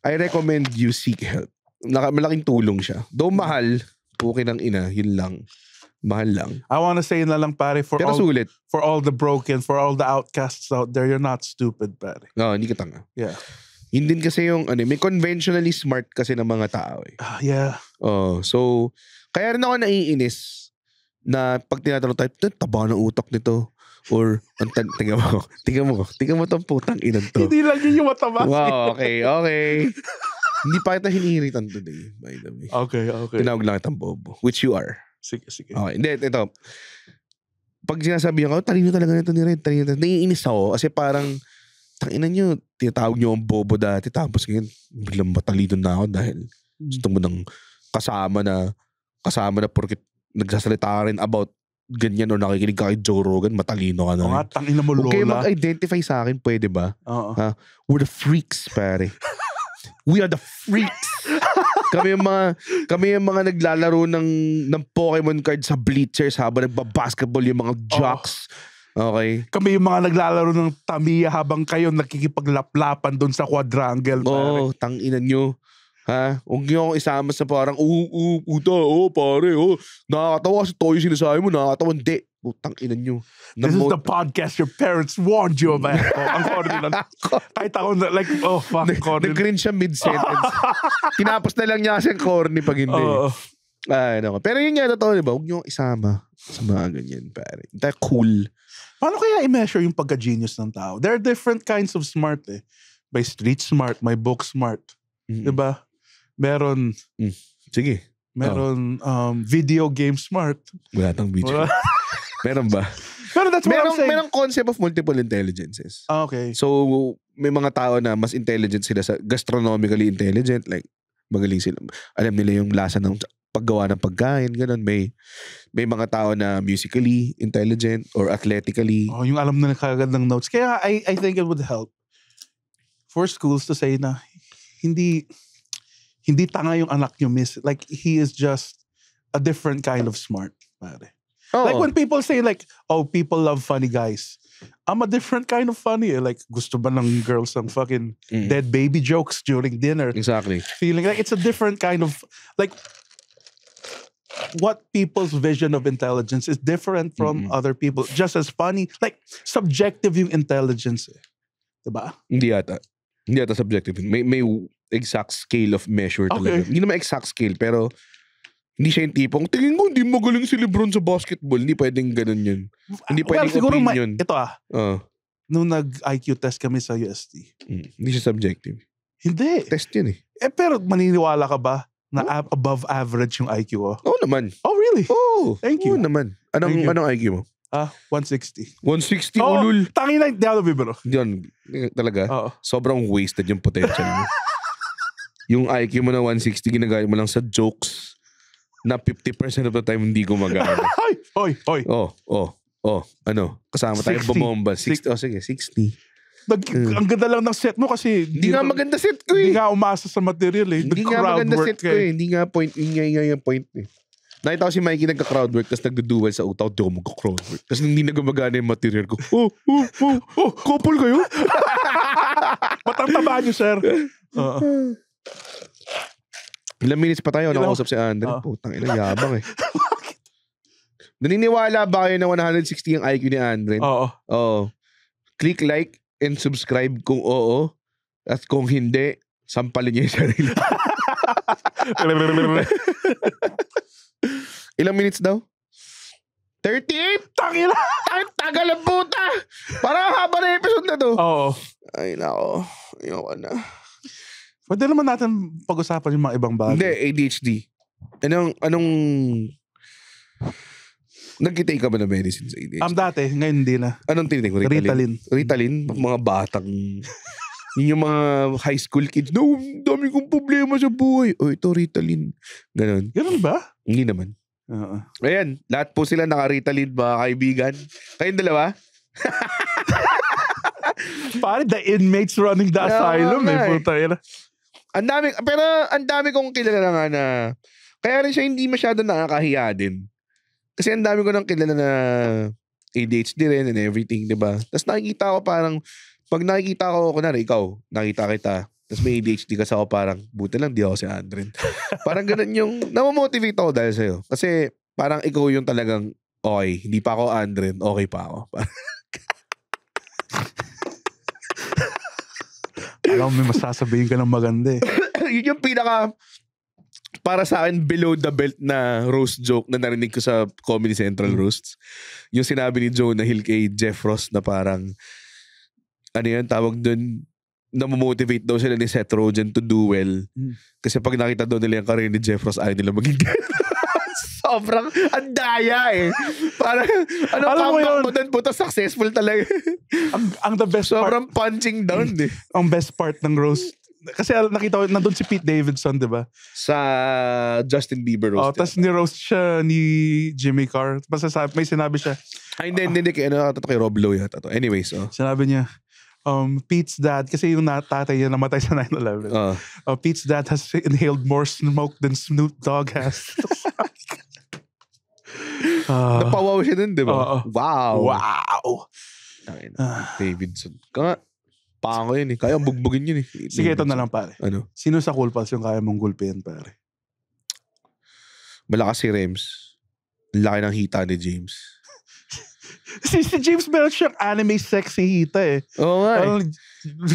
I recommend you seek help. malaking tulong siya. Though mahal, okay ng ina, yun lang. Mahal lang. I wanna say na lang pare for Pero all sulit. for all the broken, for all the outcasts out there, you're not stupid pare. No, hindi ka tanga. Yeah. Yun din kasi yung ano, may conventionally smart kasi ng mga tao eh. Ah, yeah. Oh, so kaya rin ako naiinis na pag tinatanong tayo, taba ng utak nito. Or, ang tan- tingnan mo, tingnan mo, tingnan mo tong putang inan to. Hindi lang yun yung mataba. Wow, okay, okay. Hindi pa kita hinihiritan today, eh, by the way. Okay, okay. Tinawag lang itang bobo, which you are. Sige, sige. Okay, hindi, ito. Pag sinasabi ako, talino talaga nito ni Red, talino talaga. Naiinis ako kasi parang, tanginan nyo, tinatawag nyo ang bobo dati, tapos ngayon, biglang matalino na ako dahil hmm. gusto mo ng kasama na, kasama na porkit nagsasalita ka rin about ganyan o nakikinig ka kay Joe Rogan, matalino ka na. Oo nga, tangin na mo lola. Huwag mag-identify sa akin, pwede ba? Oo. Ha? We're the freaks, pare. We are the freaks. kami yung mga kami yung mga naglalaro ng ng Pokemon card sa bleachers habang nagba-basketball yung mga jocks. Oh. Okay. Kami yung mga naglalaro ng Tamiya habang kayo nakikipaglap doon sa quadrangle. Oo, oh, tanginan nyo. Ha? Huwag niyo akong isama sa parang, oo, oh, oh, puta, oh, pare, oh. Nakakatawa kasi toyo sinasabi mo, nakakatawa. Hindi. Putang ina niyo. This is the podcast your parents warned you about. oh, ang corny nun. Kahit ako na, like, oh, fuck, corny. nag green siya mid-sentence. Tinapos na lang niya kasi corny pag hindi. Uh, Ay, ano. Pero yun nga, totoo, di ba? Huwag niyo isama sa mga ganyan, pare. Hindi cool. Paano kaya i-measure yung pagka-genius ng tao? There are different kinds of smart, eh. By street smart, by book smart. Mm-hmm. Di ba? meron, Mm. Sige. meron oh. um, video game smart. Wala tang video. Wala. Meron ba? Pero that's what I'm Merong, saying. merong concept of multiple intelligences. Ah, okay. So, may mga tao na mas intelligent sila sa gastronomically intelligent. Like, magaling sila. Alam nila yung lasa ng paggawa ng pagkain, ganun. May, may mga tao na musically intelligent or athletically. Oh, yung alam na kagad ng notes. Kaya I, I think it would help for schools to say na hindi hindi tanga yung anak nyo, miss. Like, he is just a different kind of smart, pare. Oh. Like when people say like, oh, people love funny guys. I'm a different kind of funny. Eh. Like, gusto ba ng girls ng fucking mm. dead baby jokes during dinner? Exactly. Feeling like it's a different kind of, like, what people's vision of intelligence is different from mm-hmm. other people. Just as funny, like, subjective yung intelligence. Eh. Diba? Hindi ata. Hindi ata subjective. May, may exact scale of measure talaga. Okay. Hindi naman exact scale, pero hindi siya yung tipong, tingin ko hindi magaling si Lebron sa basketball. Hindi pwedeng ganun yun. Hindi pwedeng well, siguro opinion. Ma- ito ah. Uh. Nung nag-IQ test kami sa UST. Mm, hindi siya subjective. Hindi. Test yun eh. Eh pero maniniwala ka ba na oh. Hmm? ab- above average yung IQ ko? Oh? Oo oh, naman. Oh really? Oo. Oh, Thank you. Oo oh, naman. Anong, Thank you. IQ mo? Ah, 160. 160, oh, ulul. Tangin na, hindi ako Yun, talaga. Oo. Sobrang wasted yung potential mo. yung IQ mo na 160, ginagaya mo lang sa jokes na 50% of the time hindi gumagana. hoy, hoy. hoy. Oh, oh, oh. Ano? Kasama tayo bumomba. 60. Oh, sige, 60. Nag, uh, ang ganda lang ng set mo kasi hindi nga maganda set ko eh. Hindi nga umasa sa material eh. Hindi nga maganda set ko eh. eh. Hindi nga point, yun nga yung point eh. Nakita ko si Mikey nagka-crowd work tapos nagduduel sa utak. Hindi ako magka-crowd work. Tapos hindi na gumagana yung material ko. Oh, oh, oh, oh, couple kayo? Ba't ang taba niyo, sir? Uh-huh. Ilang minutes pa tayo, nakausap si Andre. Oh. Putang ina, yabang eh. Naniniwala ba kayo na 160 ang IQ ni Andre? Oo. Oo. Click like and subscribe kung oo. At kung hindi, sampalin niya yung sarili. Ilang minutes daw? 38? Tangina! Ang tagal ang puta! Parang haba na episode na to. Oo. Ay, nako. Ayoko na. Pwede naman natin pag-usapan yung mga ibang bagay. Hindi, ADHD. Anong, anong... Nagkitay ka ba ng medicine sa ADHD? Um, dati, ngayon hindi na. Anong tinitin ko? Ritalin. Ritalin. Ritalin, mga batang... yung mga high school kids, no, dami kong problema sa buhay. O, oh, ito, Ritalin. Ganon. Ganon ba? Hindi naman. Uh-uh. Ayan, lahat po sila naka-Ritalin, ba, kaibigan. Kayong dalawa? Pare, the inmates running the asylum, eh, puta ang dami, pero ang dami kong kilala nga na, kaya rin siya hindi masyado nakakahiya din. Kasi ang dami ko nang kilala na ADHD rin and everything, di ba? Tapos nakikita ko parang, pag nakikita ko, kunwari ikaw, nakita kita, tapos may ADHD ka sa ako, parang, buti lang di ako si Andren. parang ganun yung, namomotivate ako dahil sa'yo. Kasi parang ikaw yung talagang, okay, hindi pa ako Andren, okay pa ako. Alam mo, may masasabihin ka ng maganda eh. Yun yung pinaka, para sa akin, below the belt na roast joke na narinig ko sa Comedy Central hmm. Roasts. Yung sinabi ni Jonah Hill kay Jeff Ross na parang, ano yan, tawag doon, namomotivate daw sila ni Seth Rogen to do well. Mm. Kasi pag nakita daw nila yung career ni Jeff Ross, ayaw nila maging Sobrang ang daya eh. Para ano Alam mo yun? mo doon, puta, successful talaga. ang, ang the best Sobrang part. Sobrang punching down eh. ang best part ng roast. Kasi nakita ko, nandun si Pete Davidson, di ba? Sa Justin Bieber oh, roast. Oh, tapos ni-roast siya ni Jimmy Carr. Masasabi, may sinabi siya. Ay, hindi, hindi, hindi. Ano, ito kay Rob Lowe yata to. Anyways, oh. Sinabi niya, um, Pete's dad, kasi yung natatay niya namatay sa 9-11. Uh. Uh, Pete's dad has inhaled more smoke than Snoop Dogg has. Uh, Napawaw siya nun, di ba? Oo. Wow. Wow! Tangina. Davidson. Kaya, pango yun eh. Kaya bugbugin yun eh. Sige, ito na lang pare. Ano? Sino sa Cool Pals yung kaya mong gulpin pare? Malakas si Rems. Laki ng hita ni James. si, si James meron siyang anime sexy hita eh. Oo nga eh.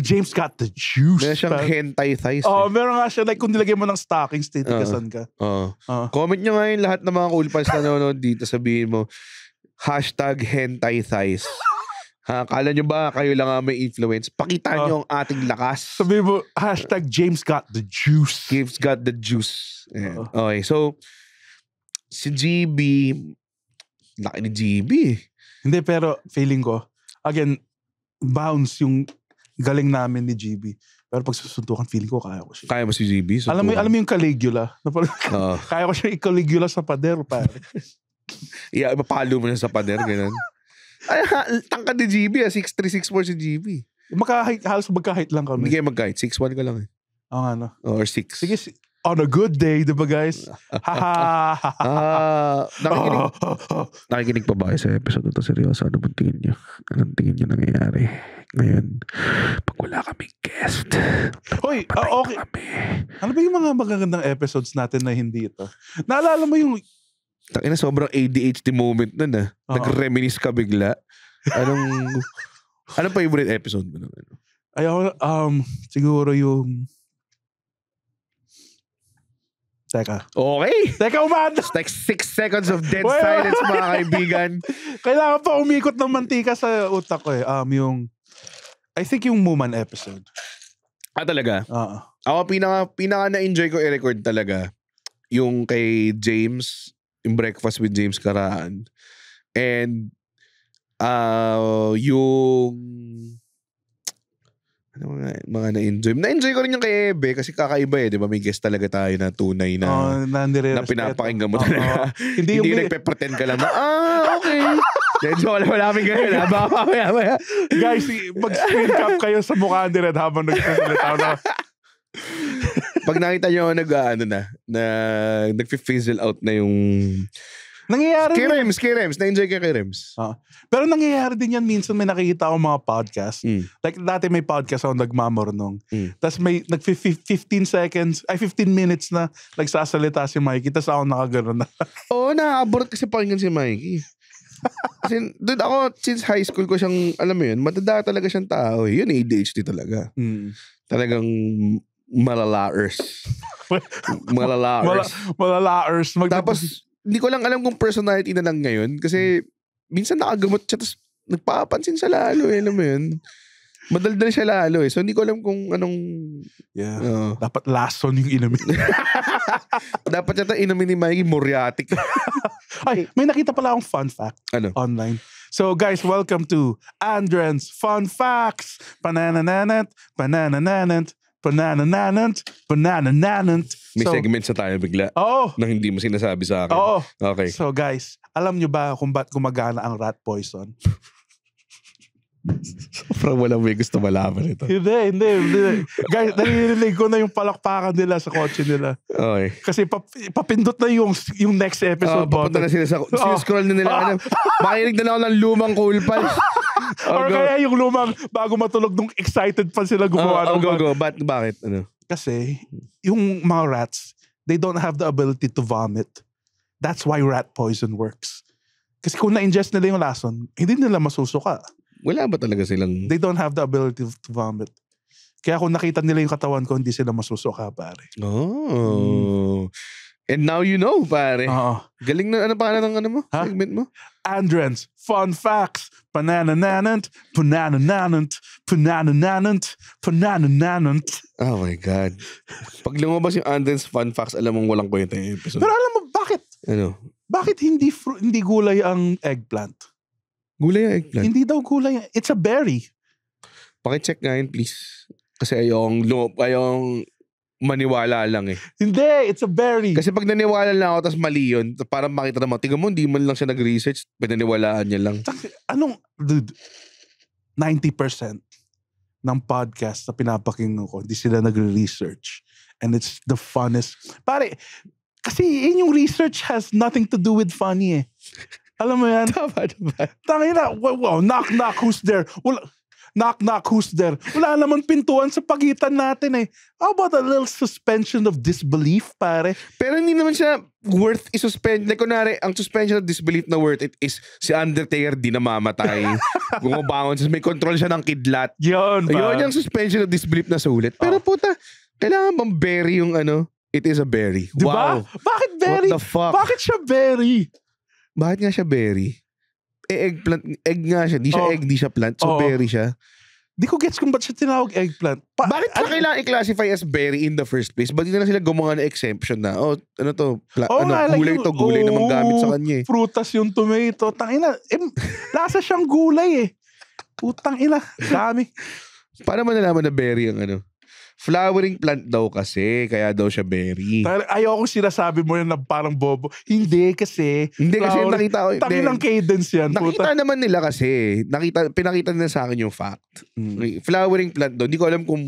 James got the juice. Meron siyang pal. hentai thighs. oh, eh. meron nga siya. Like, kung nilagay mo ng stockings, titigasan ka. Oo. Uh, uh. Comment nyo ngayon lahat ng mga cool fans na nanonood dito. Sabihin mo, hashtag hentai thighs. Ha, kala nyo ba kayo lang ang may influence? Pakita uh, nyo ang ating lakas. Sabi mo, hashtag James got the juice. James got the juice. Ayan. okay, so, si GB, laki ni GB. Hindi, pero feeling ko, again, bounce yung galing namin ni GB. Pero pag susuntukan, feeling ko kaya ko siya. Kaya mo si GB? Alam mo, alam mo yung Caligula? Na uh. kaya ko siya i-Caligula sa pader, pare. yeah, ipapalo mo na sa pader, ganun. Ay, tangka ni GB, ah. 6'3", si GB. Magka halos magka-height lang kami. Hindi kayo magka-height. 6'1 ka lang eh. Oo oh, nga, no? Or 6. Sige, on a good day, di ba guys? ha uh, nakikinig, nakikinig pa ba kayo sa episode ito? Seryoso, ano bang tingin nyo? Anong tingin nyo nangyayari? Ngayon, pag wala kaming guest, Hoy, uh, okay. kami. Ano ba yung mga magagandang episodes natin na hindi ito? Naalala mo yung... Tangina, sobrang ADHD moment nun ah. Uh-huh. Nag-reminis ka bigla. Anong... anong favorite episode mo naman? Ayaw, um, siguro yung Teka. Okay. Teka, umanda. It's like six seconds of dead well, silence, mga kaibigan. Kailangan pa umikot ng mantika sa utak ko eh. Um, yung, I think yung Muman episode. Ah, talaga? Oo. Uh-uh. Ako, pinaka, pinaka na-enjoy ko i-record talaga. Yung kay James, yung Breakfast with James Karaan. And, uh, yung ano mga, mga na-enjoy? Na-enjoy ko rin yung kay Ebe kasi kakaiba eh, di ba? May guest talaga tayo na tunay na oh, na, na pinapakinggan mo talaga. Oh, oh. hindi hindi yung nagpe-pretend ka lang na, ah, okay. Medyo wala wala kami ganyan. Aba, ah. Baka mamaya maya. Guys, mag-screen cap kayo sa mukha ni Red habang nagsasalita na. Pag nakita nyo, nag, ah, ano na, na nag-fizzle out na yung Nangyayari Kay Rems, kay Rems. Na-enjoy ka kay Rems. Ah. Pero nangyayari din yan minsan may nakikita akong mga podcast. Mm. Like dati may podcast ako nagmamornong. Mm. Tapos may nag 15 seconds, ay 15 minutes na nagsasalita si Mikey. Tapos ako nakagano'n na. Oo, oh, na-abort kasi pakinggan si Mikey. Kasi, dude, ako, since high school ko siyang, alam mo yun, matanda talaga siyang tao. Eh. Yun, ADHD talaga. Mm. Talagang malalaers. malalaers. Mal- malalaers. Mag- Tapos, hindi ko lang alam kung personality na lang ngayon kasi hmm. minsan nakagamot siya tapos nagpapansin siya lalo eh, alam mo yun. Madaldal siya lalo eh. So hindi ko alam kung anong... Yeah. Uh, Dapat lason yung inumin. Dapat yata inumin ni Mikey Moriatic. Ay, may nakita pala akong fun fact ano? online. So guys, welcome to Andren's Fun Facts. Pananananat, pananananat banana-nanant, banana-nanant. May so, segment sa tayo bigla. Oo. Oh, na hindi mo sinasabi sa akin. Oo. Oh, okay. So guys, alam nyo ba kung ba't gumagana ang rat poison? Sobrang walang may gusto malaman ito. hindi, hindi, hindi. Guys, naririnig ko na yung palakpakan nila sa kotse nila. Okay. Kasi pap, papindot na yung yung next episode. Uh, papunta na sila sa... Oh. Scroll na nila. Oh. Ano, makinig na lang ako ng lumang cool pals. Or go. kaya yung lumang bago matulog nung excited pa sila gumawa. Oh, oh, go, go. But, bakit? Ano? Kasi yung mga rats, they don't have the ability to vomit. That's why rat poison works. Kasi kung na-ingest nila yung lason, hindi nila masusuka. Wala ba talaga silang... They don't have the ability to vomit. Kaya kung nakita nila yung katawan ko, hindi sila masusuka, pare. Oh. And now you know, pare. Oo. Galing na, ano pangalan ng ano mo? Ha? Segment mo? Andrens, fun facts, panananant, panananant, panananant, panananant. Oh my God. Pag lumabas yung Andrens fun facts, alam mong walang kwenta yung episode. Pero alam mo, bakit? Ano? Bakit hindi, hindi gulay ang eggplant? Gulay ang eggplant? Hindi daw gulay. It's a berry. Pakicheck nga yun, please. Kasi ayong, ayong maniwala lang eh. Hindi, it's a berry. Kasi pag naniwala lang ako, tapos mali yun, parang makita naman, tingnan mo, hindi man lang siya nag-research, pinaniwalaan niya lang. Anong, dude, 90% ng podcast na pinapakinggan ko, hindi sila nagre-research. And it's the funnest. Pare, kasi yun yung research has nothing to do with funny eh. Alam mo yan? Tama, tama. Tangina, wow, wow, knock, knock, who's there? Wala, knock, knock, who's there? Wala naman pintuan sa pagitan natin eh. How about a little suspension of disbelief, pare? Pero hindi naman siya worth i-suspend. Like, kunwari, ang suspension of disbelief na worth it is si Undertaker di namamatay. Gumabangon siya. May control siya ng kidlat. Yun ba? Yun yung suspension of disbelief na sulit. Pero oh. puta, kailangan bang bury yung ano? It is a berry. Diba? Wow. Bakit berry? What the fuck? Bakit siya berry? bakit nga siya berry? Eh, eggplant, egg nga siya. Di siya oh. egg, di siya plant. So, oh. berry siya. Di ko gets kung ba't siya tinawag eggplant. Pa- Bakit ano? kailangan i-classify as berry in the first place? Ba't di na sila gumawa ng exemption na, oh, ano to, pla- oh, ano, nga, gulay like, to, gulay oh, na manggamit sa oh, kanya eh. Frutas yung tomato. Tangina, eh, lasa siyang gulay eh. Putang ina, dami. Para man nalaman na berry ang ano? Flowering plant daw kasi, kaya daw siya berry. Tal- Ayoko sinasabi mo yun na parang bobo. Hindi kasi. Hindi kasi flower- nakita ko. Tangi ng cadence yan. Nakita puta. naman nila kasi. Nakita, pinakita nila sa akin yung fact. Mm. Flowering plant daw. Hindi ko alam kung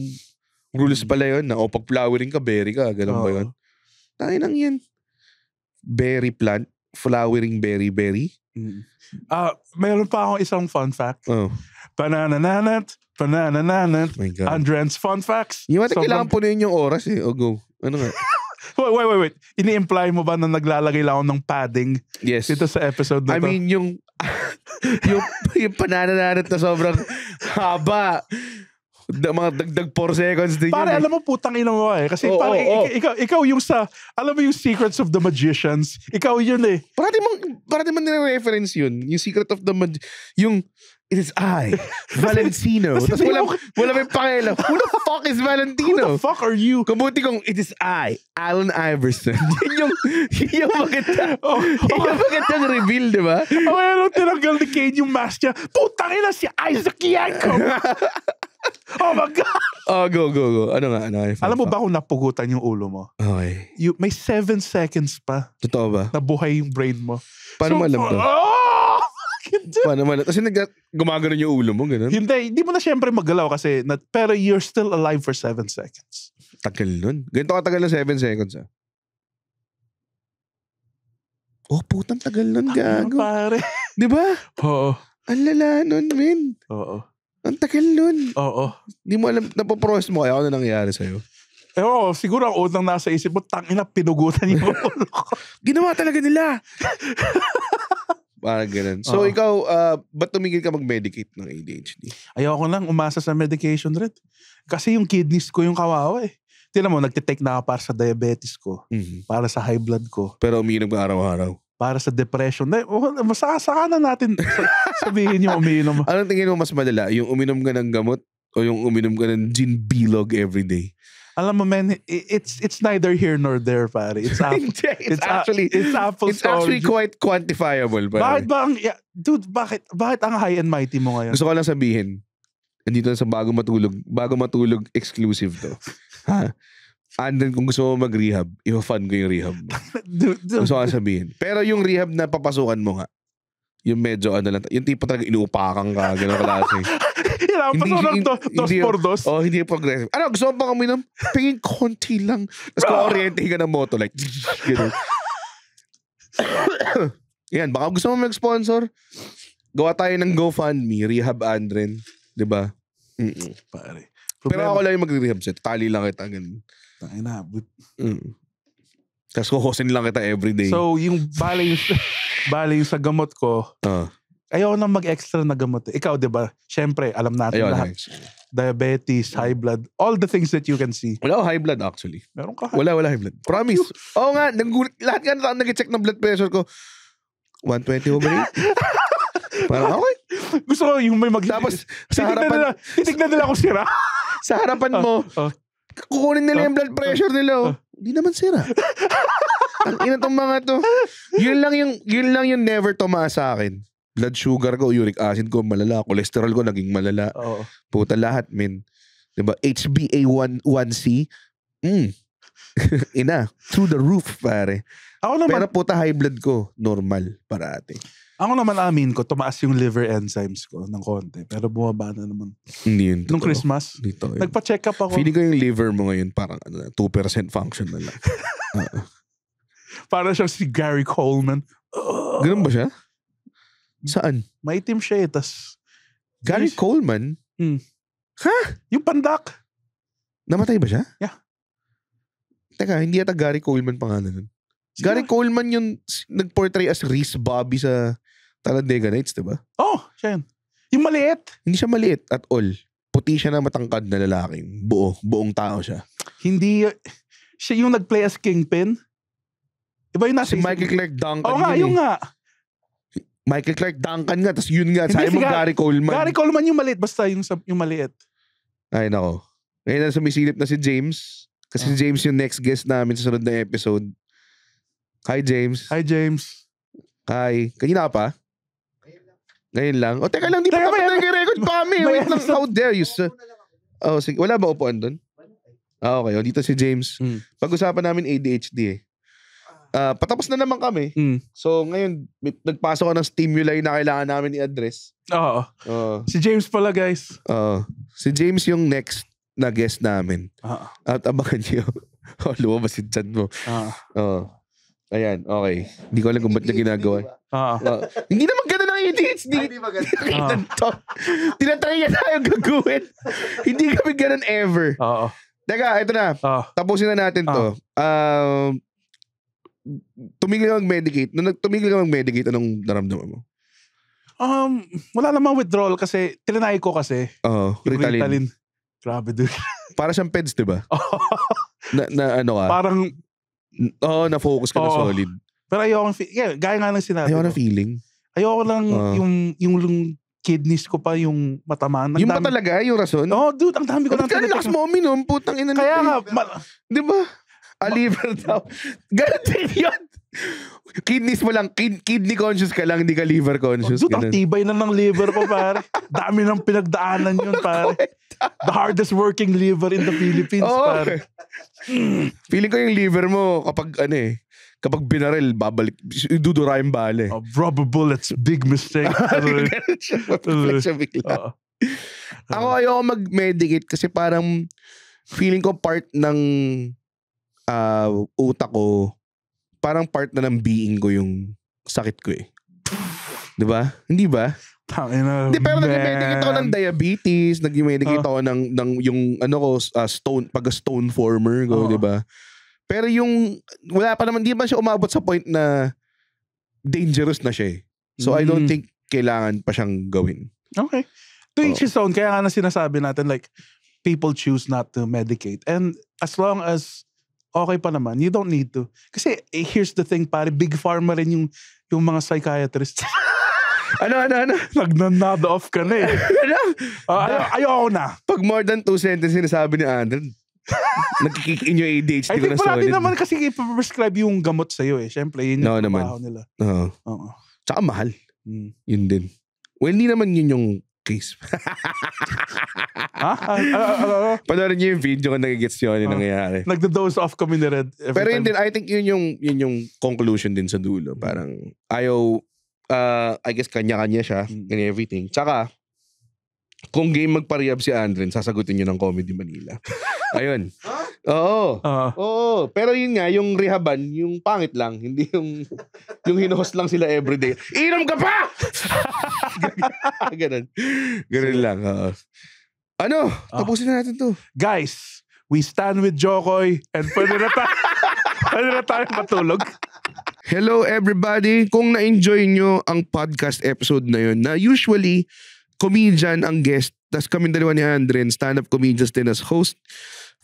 rules mm. pala yun na o oh, pag flowering ka, berry ka. Ganun ba Oo. yun? Tangin lang yan. Berry plant. Flowering berry berry. Mm. Ah, mayroon pa akong isang fun fact. Oh. Banana nanat, Pananananan. na oh my God. Andren's fun facts. Yung mata, kailangan punuin yung oras eh. O oh, go. Ano nga? wait, wait, wait, wait. Ini-imply mo ba na naglalagay lang ako ng padding Yes. dito sa episode na I mean, yung, yung, yung pananananat na sobrang haba. Da, mga dagdag 4 seconds din Pare, yun. Eh. alam mo, putang ina mo eh. Kasi Oo, pare, oo, oo. ikaw, ikaw yung sa, alam mo yung Secrets of the Magicians, ikaw yun eh. Parati mo, parati mo nire-reference yun. Yung Secret of the Mag... Yung, It is I, Valentino. Tapos wala, wala may pakela. Who the fuck is Valentino? Who the fuck are you? Kabuti kong, it is I, Alan Iverson. yun yung, yun yung maganda. Oh, okay. Oh. Yun yung magandang reveal, di ba? Oh, ano, tinanggal ni Kane yung mask niya. Putang ina si Isaac Yanko. oh my God! Oh, go, go, go. Ano nga, ano? Fun, Alam mo ba kung napugutan yung ulo mo? Okay. You, may seven seconds pa. Totoo ba? Nabuhay yung brain mo. Paano so, mo alam to? Oh! Bakit? Paano man? Kasi nag gumagano yung ulo mo, ganun. Hindi, hindi mo na siyempre magalaw kasi, na, pero you're still alive for 7 seconds. Tagal nun. Ganito katagal ng 7 seconds ah. Oh, putang tagal nun, gago. pare. Di ba? Oo. Ang lala nun, men. Oo. Ang tagal nun. Oo. Hindi mo alam, napoprocess mo kaya ano nangyari sa'yo. Eh, oo, siguro ang unang nasa isip mo, tangina, pinugutan yung ulo ko. Ginawa talaga nila. Parang ganun. So Oo. ikaw, uh, ba't tumigil ka mag-medicate ng ADHD? Ayoko lang umasa sa medication rin. Kasi yung kidneys ko yung kawawa eh. Tila mo, nagtitake na ako para sa diabetes ko. Mhm. Para sa high blood ko. Pero umiinom ka araw-araw. Para sa depression. Na, oh, masasaka na natin sabihin yung umiinom. Anong tingin mo mas madala? Yung uminom ka ng gamot o yung uminom ka ng gin bilog everyday? Alam mo, man, it's it's neither here nor there, pare. It's, up, it's, it's actually a, it's Apple It's storage. actually quite quantifiable, pare. Bakit ba ang, yeah, dude, bakit, bakit ang high and mighty mo ngayon? Gusto ko lang sabihin, nandito na sa bago matulog, bago matulog exclusive to. ha? And then kung gusto mo mag-rehab, ipa-fund ko yung rehab. dude, dude. Gusto ko lang sabihin. Pero yung rehab na papasukan mo nga, yung medyo ano lang, yung tipo talaga inuupakang ka, gano'ng klase. Kailangan pa sa ng do, dos hindi, por dos. Oh, hindi progressive. Ano, gusto mo bang uminom? Pingin konti lang. Tapos kung oriente ka ng moto, like, ganun. Yan, baka gusto mo mag-sponsor, gawa tayo ng GoFundMe, Rehab Andren. Diba? Mm-mm. Pare. Problema. Pero ako lang yung mag-rehab set. Tali lang kita, ganun. Tangin na, but... Mm. Tapos kukusin lang kita everyday. So, yung bale yung, bale yung sa gamot ko, uh. Ayaw nang mag-extra na gamot. Eh. Ikaw, di ba? Siyempre, alam natin Ayun, lahat. Eh. Diabetes, high blood, all the things that you can see. Wala ko high blood actually. Meron ka high Wala, wala high blood. Promise. Oo nga, nanggulit. Lahat nga na nag-check ng blood pressure ko. 120 over 80. Parang okay. Eh. Gusto ko yung may mag... Tapos, sa harapan... Nila, titignan nila kung sira. sa harapan mo, oh, oh. kukunin nila oh, yung blood oh, oh. pressure nila. Oh. oh. Hindi naman sira. Ang ina tong mga to. Yun lang yung, yun lang yung never tumaas sa akin blood sugar ko, uric acid ko, malala. Cholesterol ko, naging malala. Oo. Puta lahat, min. 'Di ba? HbA1C, mm. Ina, through the roof, pare. Ako naman, Pero puta high blood ko, normal para Ako naman amin ko, tumaas yung liver enzymes ko ng konti. Pero bumaba na naman. Hindi yun. Nung Christmas, Dito, yun. nagpa-check up ako. Feeling ko yung liver mo ngayon parang ano, 2% function na lang. uh-uh. Para siyang si Gary Coleman. Uh, Ganun ba siya? Saan? Maitim siya eh. Tas, Gary Yes. Coleman? Hmm. Ha? yung pandak. Namatay ba siya? Yeah. Teka, hindi yata Gary Coleman pangalan nun. Sino? Gary Coleman yung nag-portray as Reese Bobby sa Talladega Nights, di ba? Oh, siya yun. Yung maliit. Hindi siya maliit at all. Puti siya na matangkad na lalaki. Buo. Buong tao siya. Hindi, siya yung nag-play as Kingpin. Iba yung nasa si Michael Clark Duncan. Oo nga, yun yung eh. nga. Michael Clark, Duncan nga. Tapos yun nga, sabi mo si Gary Coleman. Gary Coleman yung maliit. Basta yung, yung maliit. Ay, nako. Ngayon na sumisilip na si James. Kasi uh. si ah. James yung next guest namin sa sunod na episode. Hi, James. Hi, James. Hi. Kanina pa? Ngayon lang. O, teka lang, di teka, pa tapos nag-record pa kami. Wait lang, how dare you, sir? Oh, sige. Wala ba upuan doon? Ah, okay. O, dito si James. Mm. Pag-usapan namin ADHD eh uh, patapos na naman kami. Mm. So ngayon, nagpasok ako ng stimuli na kailangan namin i-address. Oo. Uh, si James pala guys. Oo. si James yung next na guest namin. Uh-oh. At abangan nyo. oh, lumabas si chan mo. Oo. Uh, ayan, okay. Hindi ko alam kung ba't na ginagawa. Oo. Uh, hindi naman ganun ang ADHD. Hindi ba ganun? Tinatry niya tayo gaguhin. hindi kami ganun ever. Oo. Teka, ito na. Uh, Tapusin na natin to. Uh, tumigil ka mag-medicate, nung tumigil ka mag-medicate, anong naramdaman mo? Um, wala namang withdrawal kasi tinanay ko kasi. Oo, uh, Ritalin. Ritalin. Grabe, dude. Para siyang peds, di ba? na, na ano ka? Parang... Oo, oh, na-focus ka oh, na solid. Pero ayoko ng... Yeah, gaya nga ng sinabi Ayoko ng feeling. Ayoko lang uh, yung, yung, yung kidneys ko pa yung matamaan. Ang yung dami, pa talaga? Yung rason? Oo, oh, dude. Ang dami ko lang. Ang lakas mo uminom. Putang ina. Kaya nga. Eh. Ma- di ba? A liver daw. Ganun din yun. Kidneys mo lang, kid, kidney conscious ka lang, hindi ka liver conscious. Oh, dude, ang tibay na ng liver ko, pare. Dami ng pinagdaanan yun, pare. The hardest working liver in the Philippines, oh, pare. Okay. Feeling ko yung liver mo, kapag ano eh, kapag binaril, babalik, dudura yung bale. Eh. Oh, probable, it's big mistake. Ganun Ako ayoko mag-medicate kasi parang feeling ko part ng uh, utak ko, parang part na ng being ko yung sakit ko eh. 'Di ba? Hindi ba? Tangina. Di pero nag medicate ako ng diabetes, nag medicate oh. ako ng ng yung ano ko uh, stone pag stone former ko, oh. 'di ba? Pero yung wala pa naman di ba siya umabot sa point na dangerous na siya. Eh. So mm. I don't hmm. think kailangan pa siyang gawin. Okay. To oh. each his own. Kaya nga na sinasabi natin like people choose not to medicate. And as long as okay pa naman. You don't need to. Kasi eh, here's the thing, pare, big pharma rin yung, yung mga psychiatrist. ano, ano, ano? Nagnanada off ka na eh. ano? Uh, ay, ayoko na. Pag more than two sentences sinasabi ni Andrew, Nagkikick in your ADHD I think palagi naman kasi ipaprescribe yung gamot sa'yo eh. Siyempre, yun yung no, trabaho nila. Oo. Uh-huh. Oo. Tsaka mahal. Mm. Yun din. Well, hindi naman yun yung case. ha? Ano, ano, ano? Panoorin niyo yung video kung nagigets niyo ano yung ah. nangyayari. Nagdo-dose off kami ni Red. every Pero yun time. din, I think yun yung, yun yung conclusion din sa dulo. Mm. Parang ayaw, uh, I guess kanya-kanya siya and mm. everything. Tsaka, kung game magparehab si Andren, sasagutin niyo ng Comedy Manila. Ayun. Ah, Oo. Uh, Oo. Pero yun nga, yung rehaban, yung pangit lang, hindi yung yung hinuhost lang sila everyday. Inom ka pa! ganun. Ganun so, lang. Uh, ano? Ah. tapusin na natin to. Guys, we stand with Jokoy and pwede na tayo, pwede na tayo matulog. Hello everybody! Kung na-enjoy nyo ang podcast episode na yun, na usually, comedian ang guest, tas kami dalawa ni Andren, stand-up comedians din as host,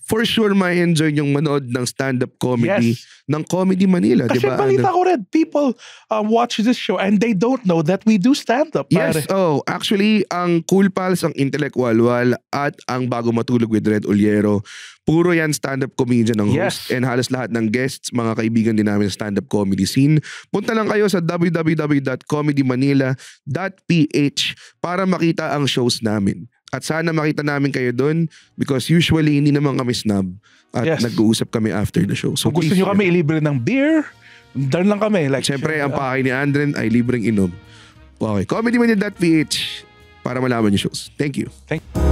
for sure ma-enjoy yung manood ng stand-up comedy yes. ng Comedy Manila, di ba? Kasi balita ano? ko rin, people uh, watch this show and they don't know that we do stand-up, Yes, oh. Actually, ang Cool Pals, ang Intellect Walwal, at ang Bago Matulog with Red Oliero, puro yan stand-up comedian ang yes. host and halos lahat ng guests, mga kaibigan din namin sa stand-up comedy scene. Punta lang kayo sa www.comedymanila.ph para makita ang shows namin. At sana makita namin kayo doon because usually hindi naman kami snob at yes. nag-uusap kami after the show. So Kung gusto nyo kami ilibre ng beer, doon lang kami. Like, Siyempre, ang pakay ni Andren ay libreng inom. Okay, comedymania.ph para malaman yung shows. Thank you. Thank you.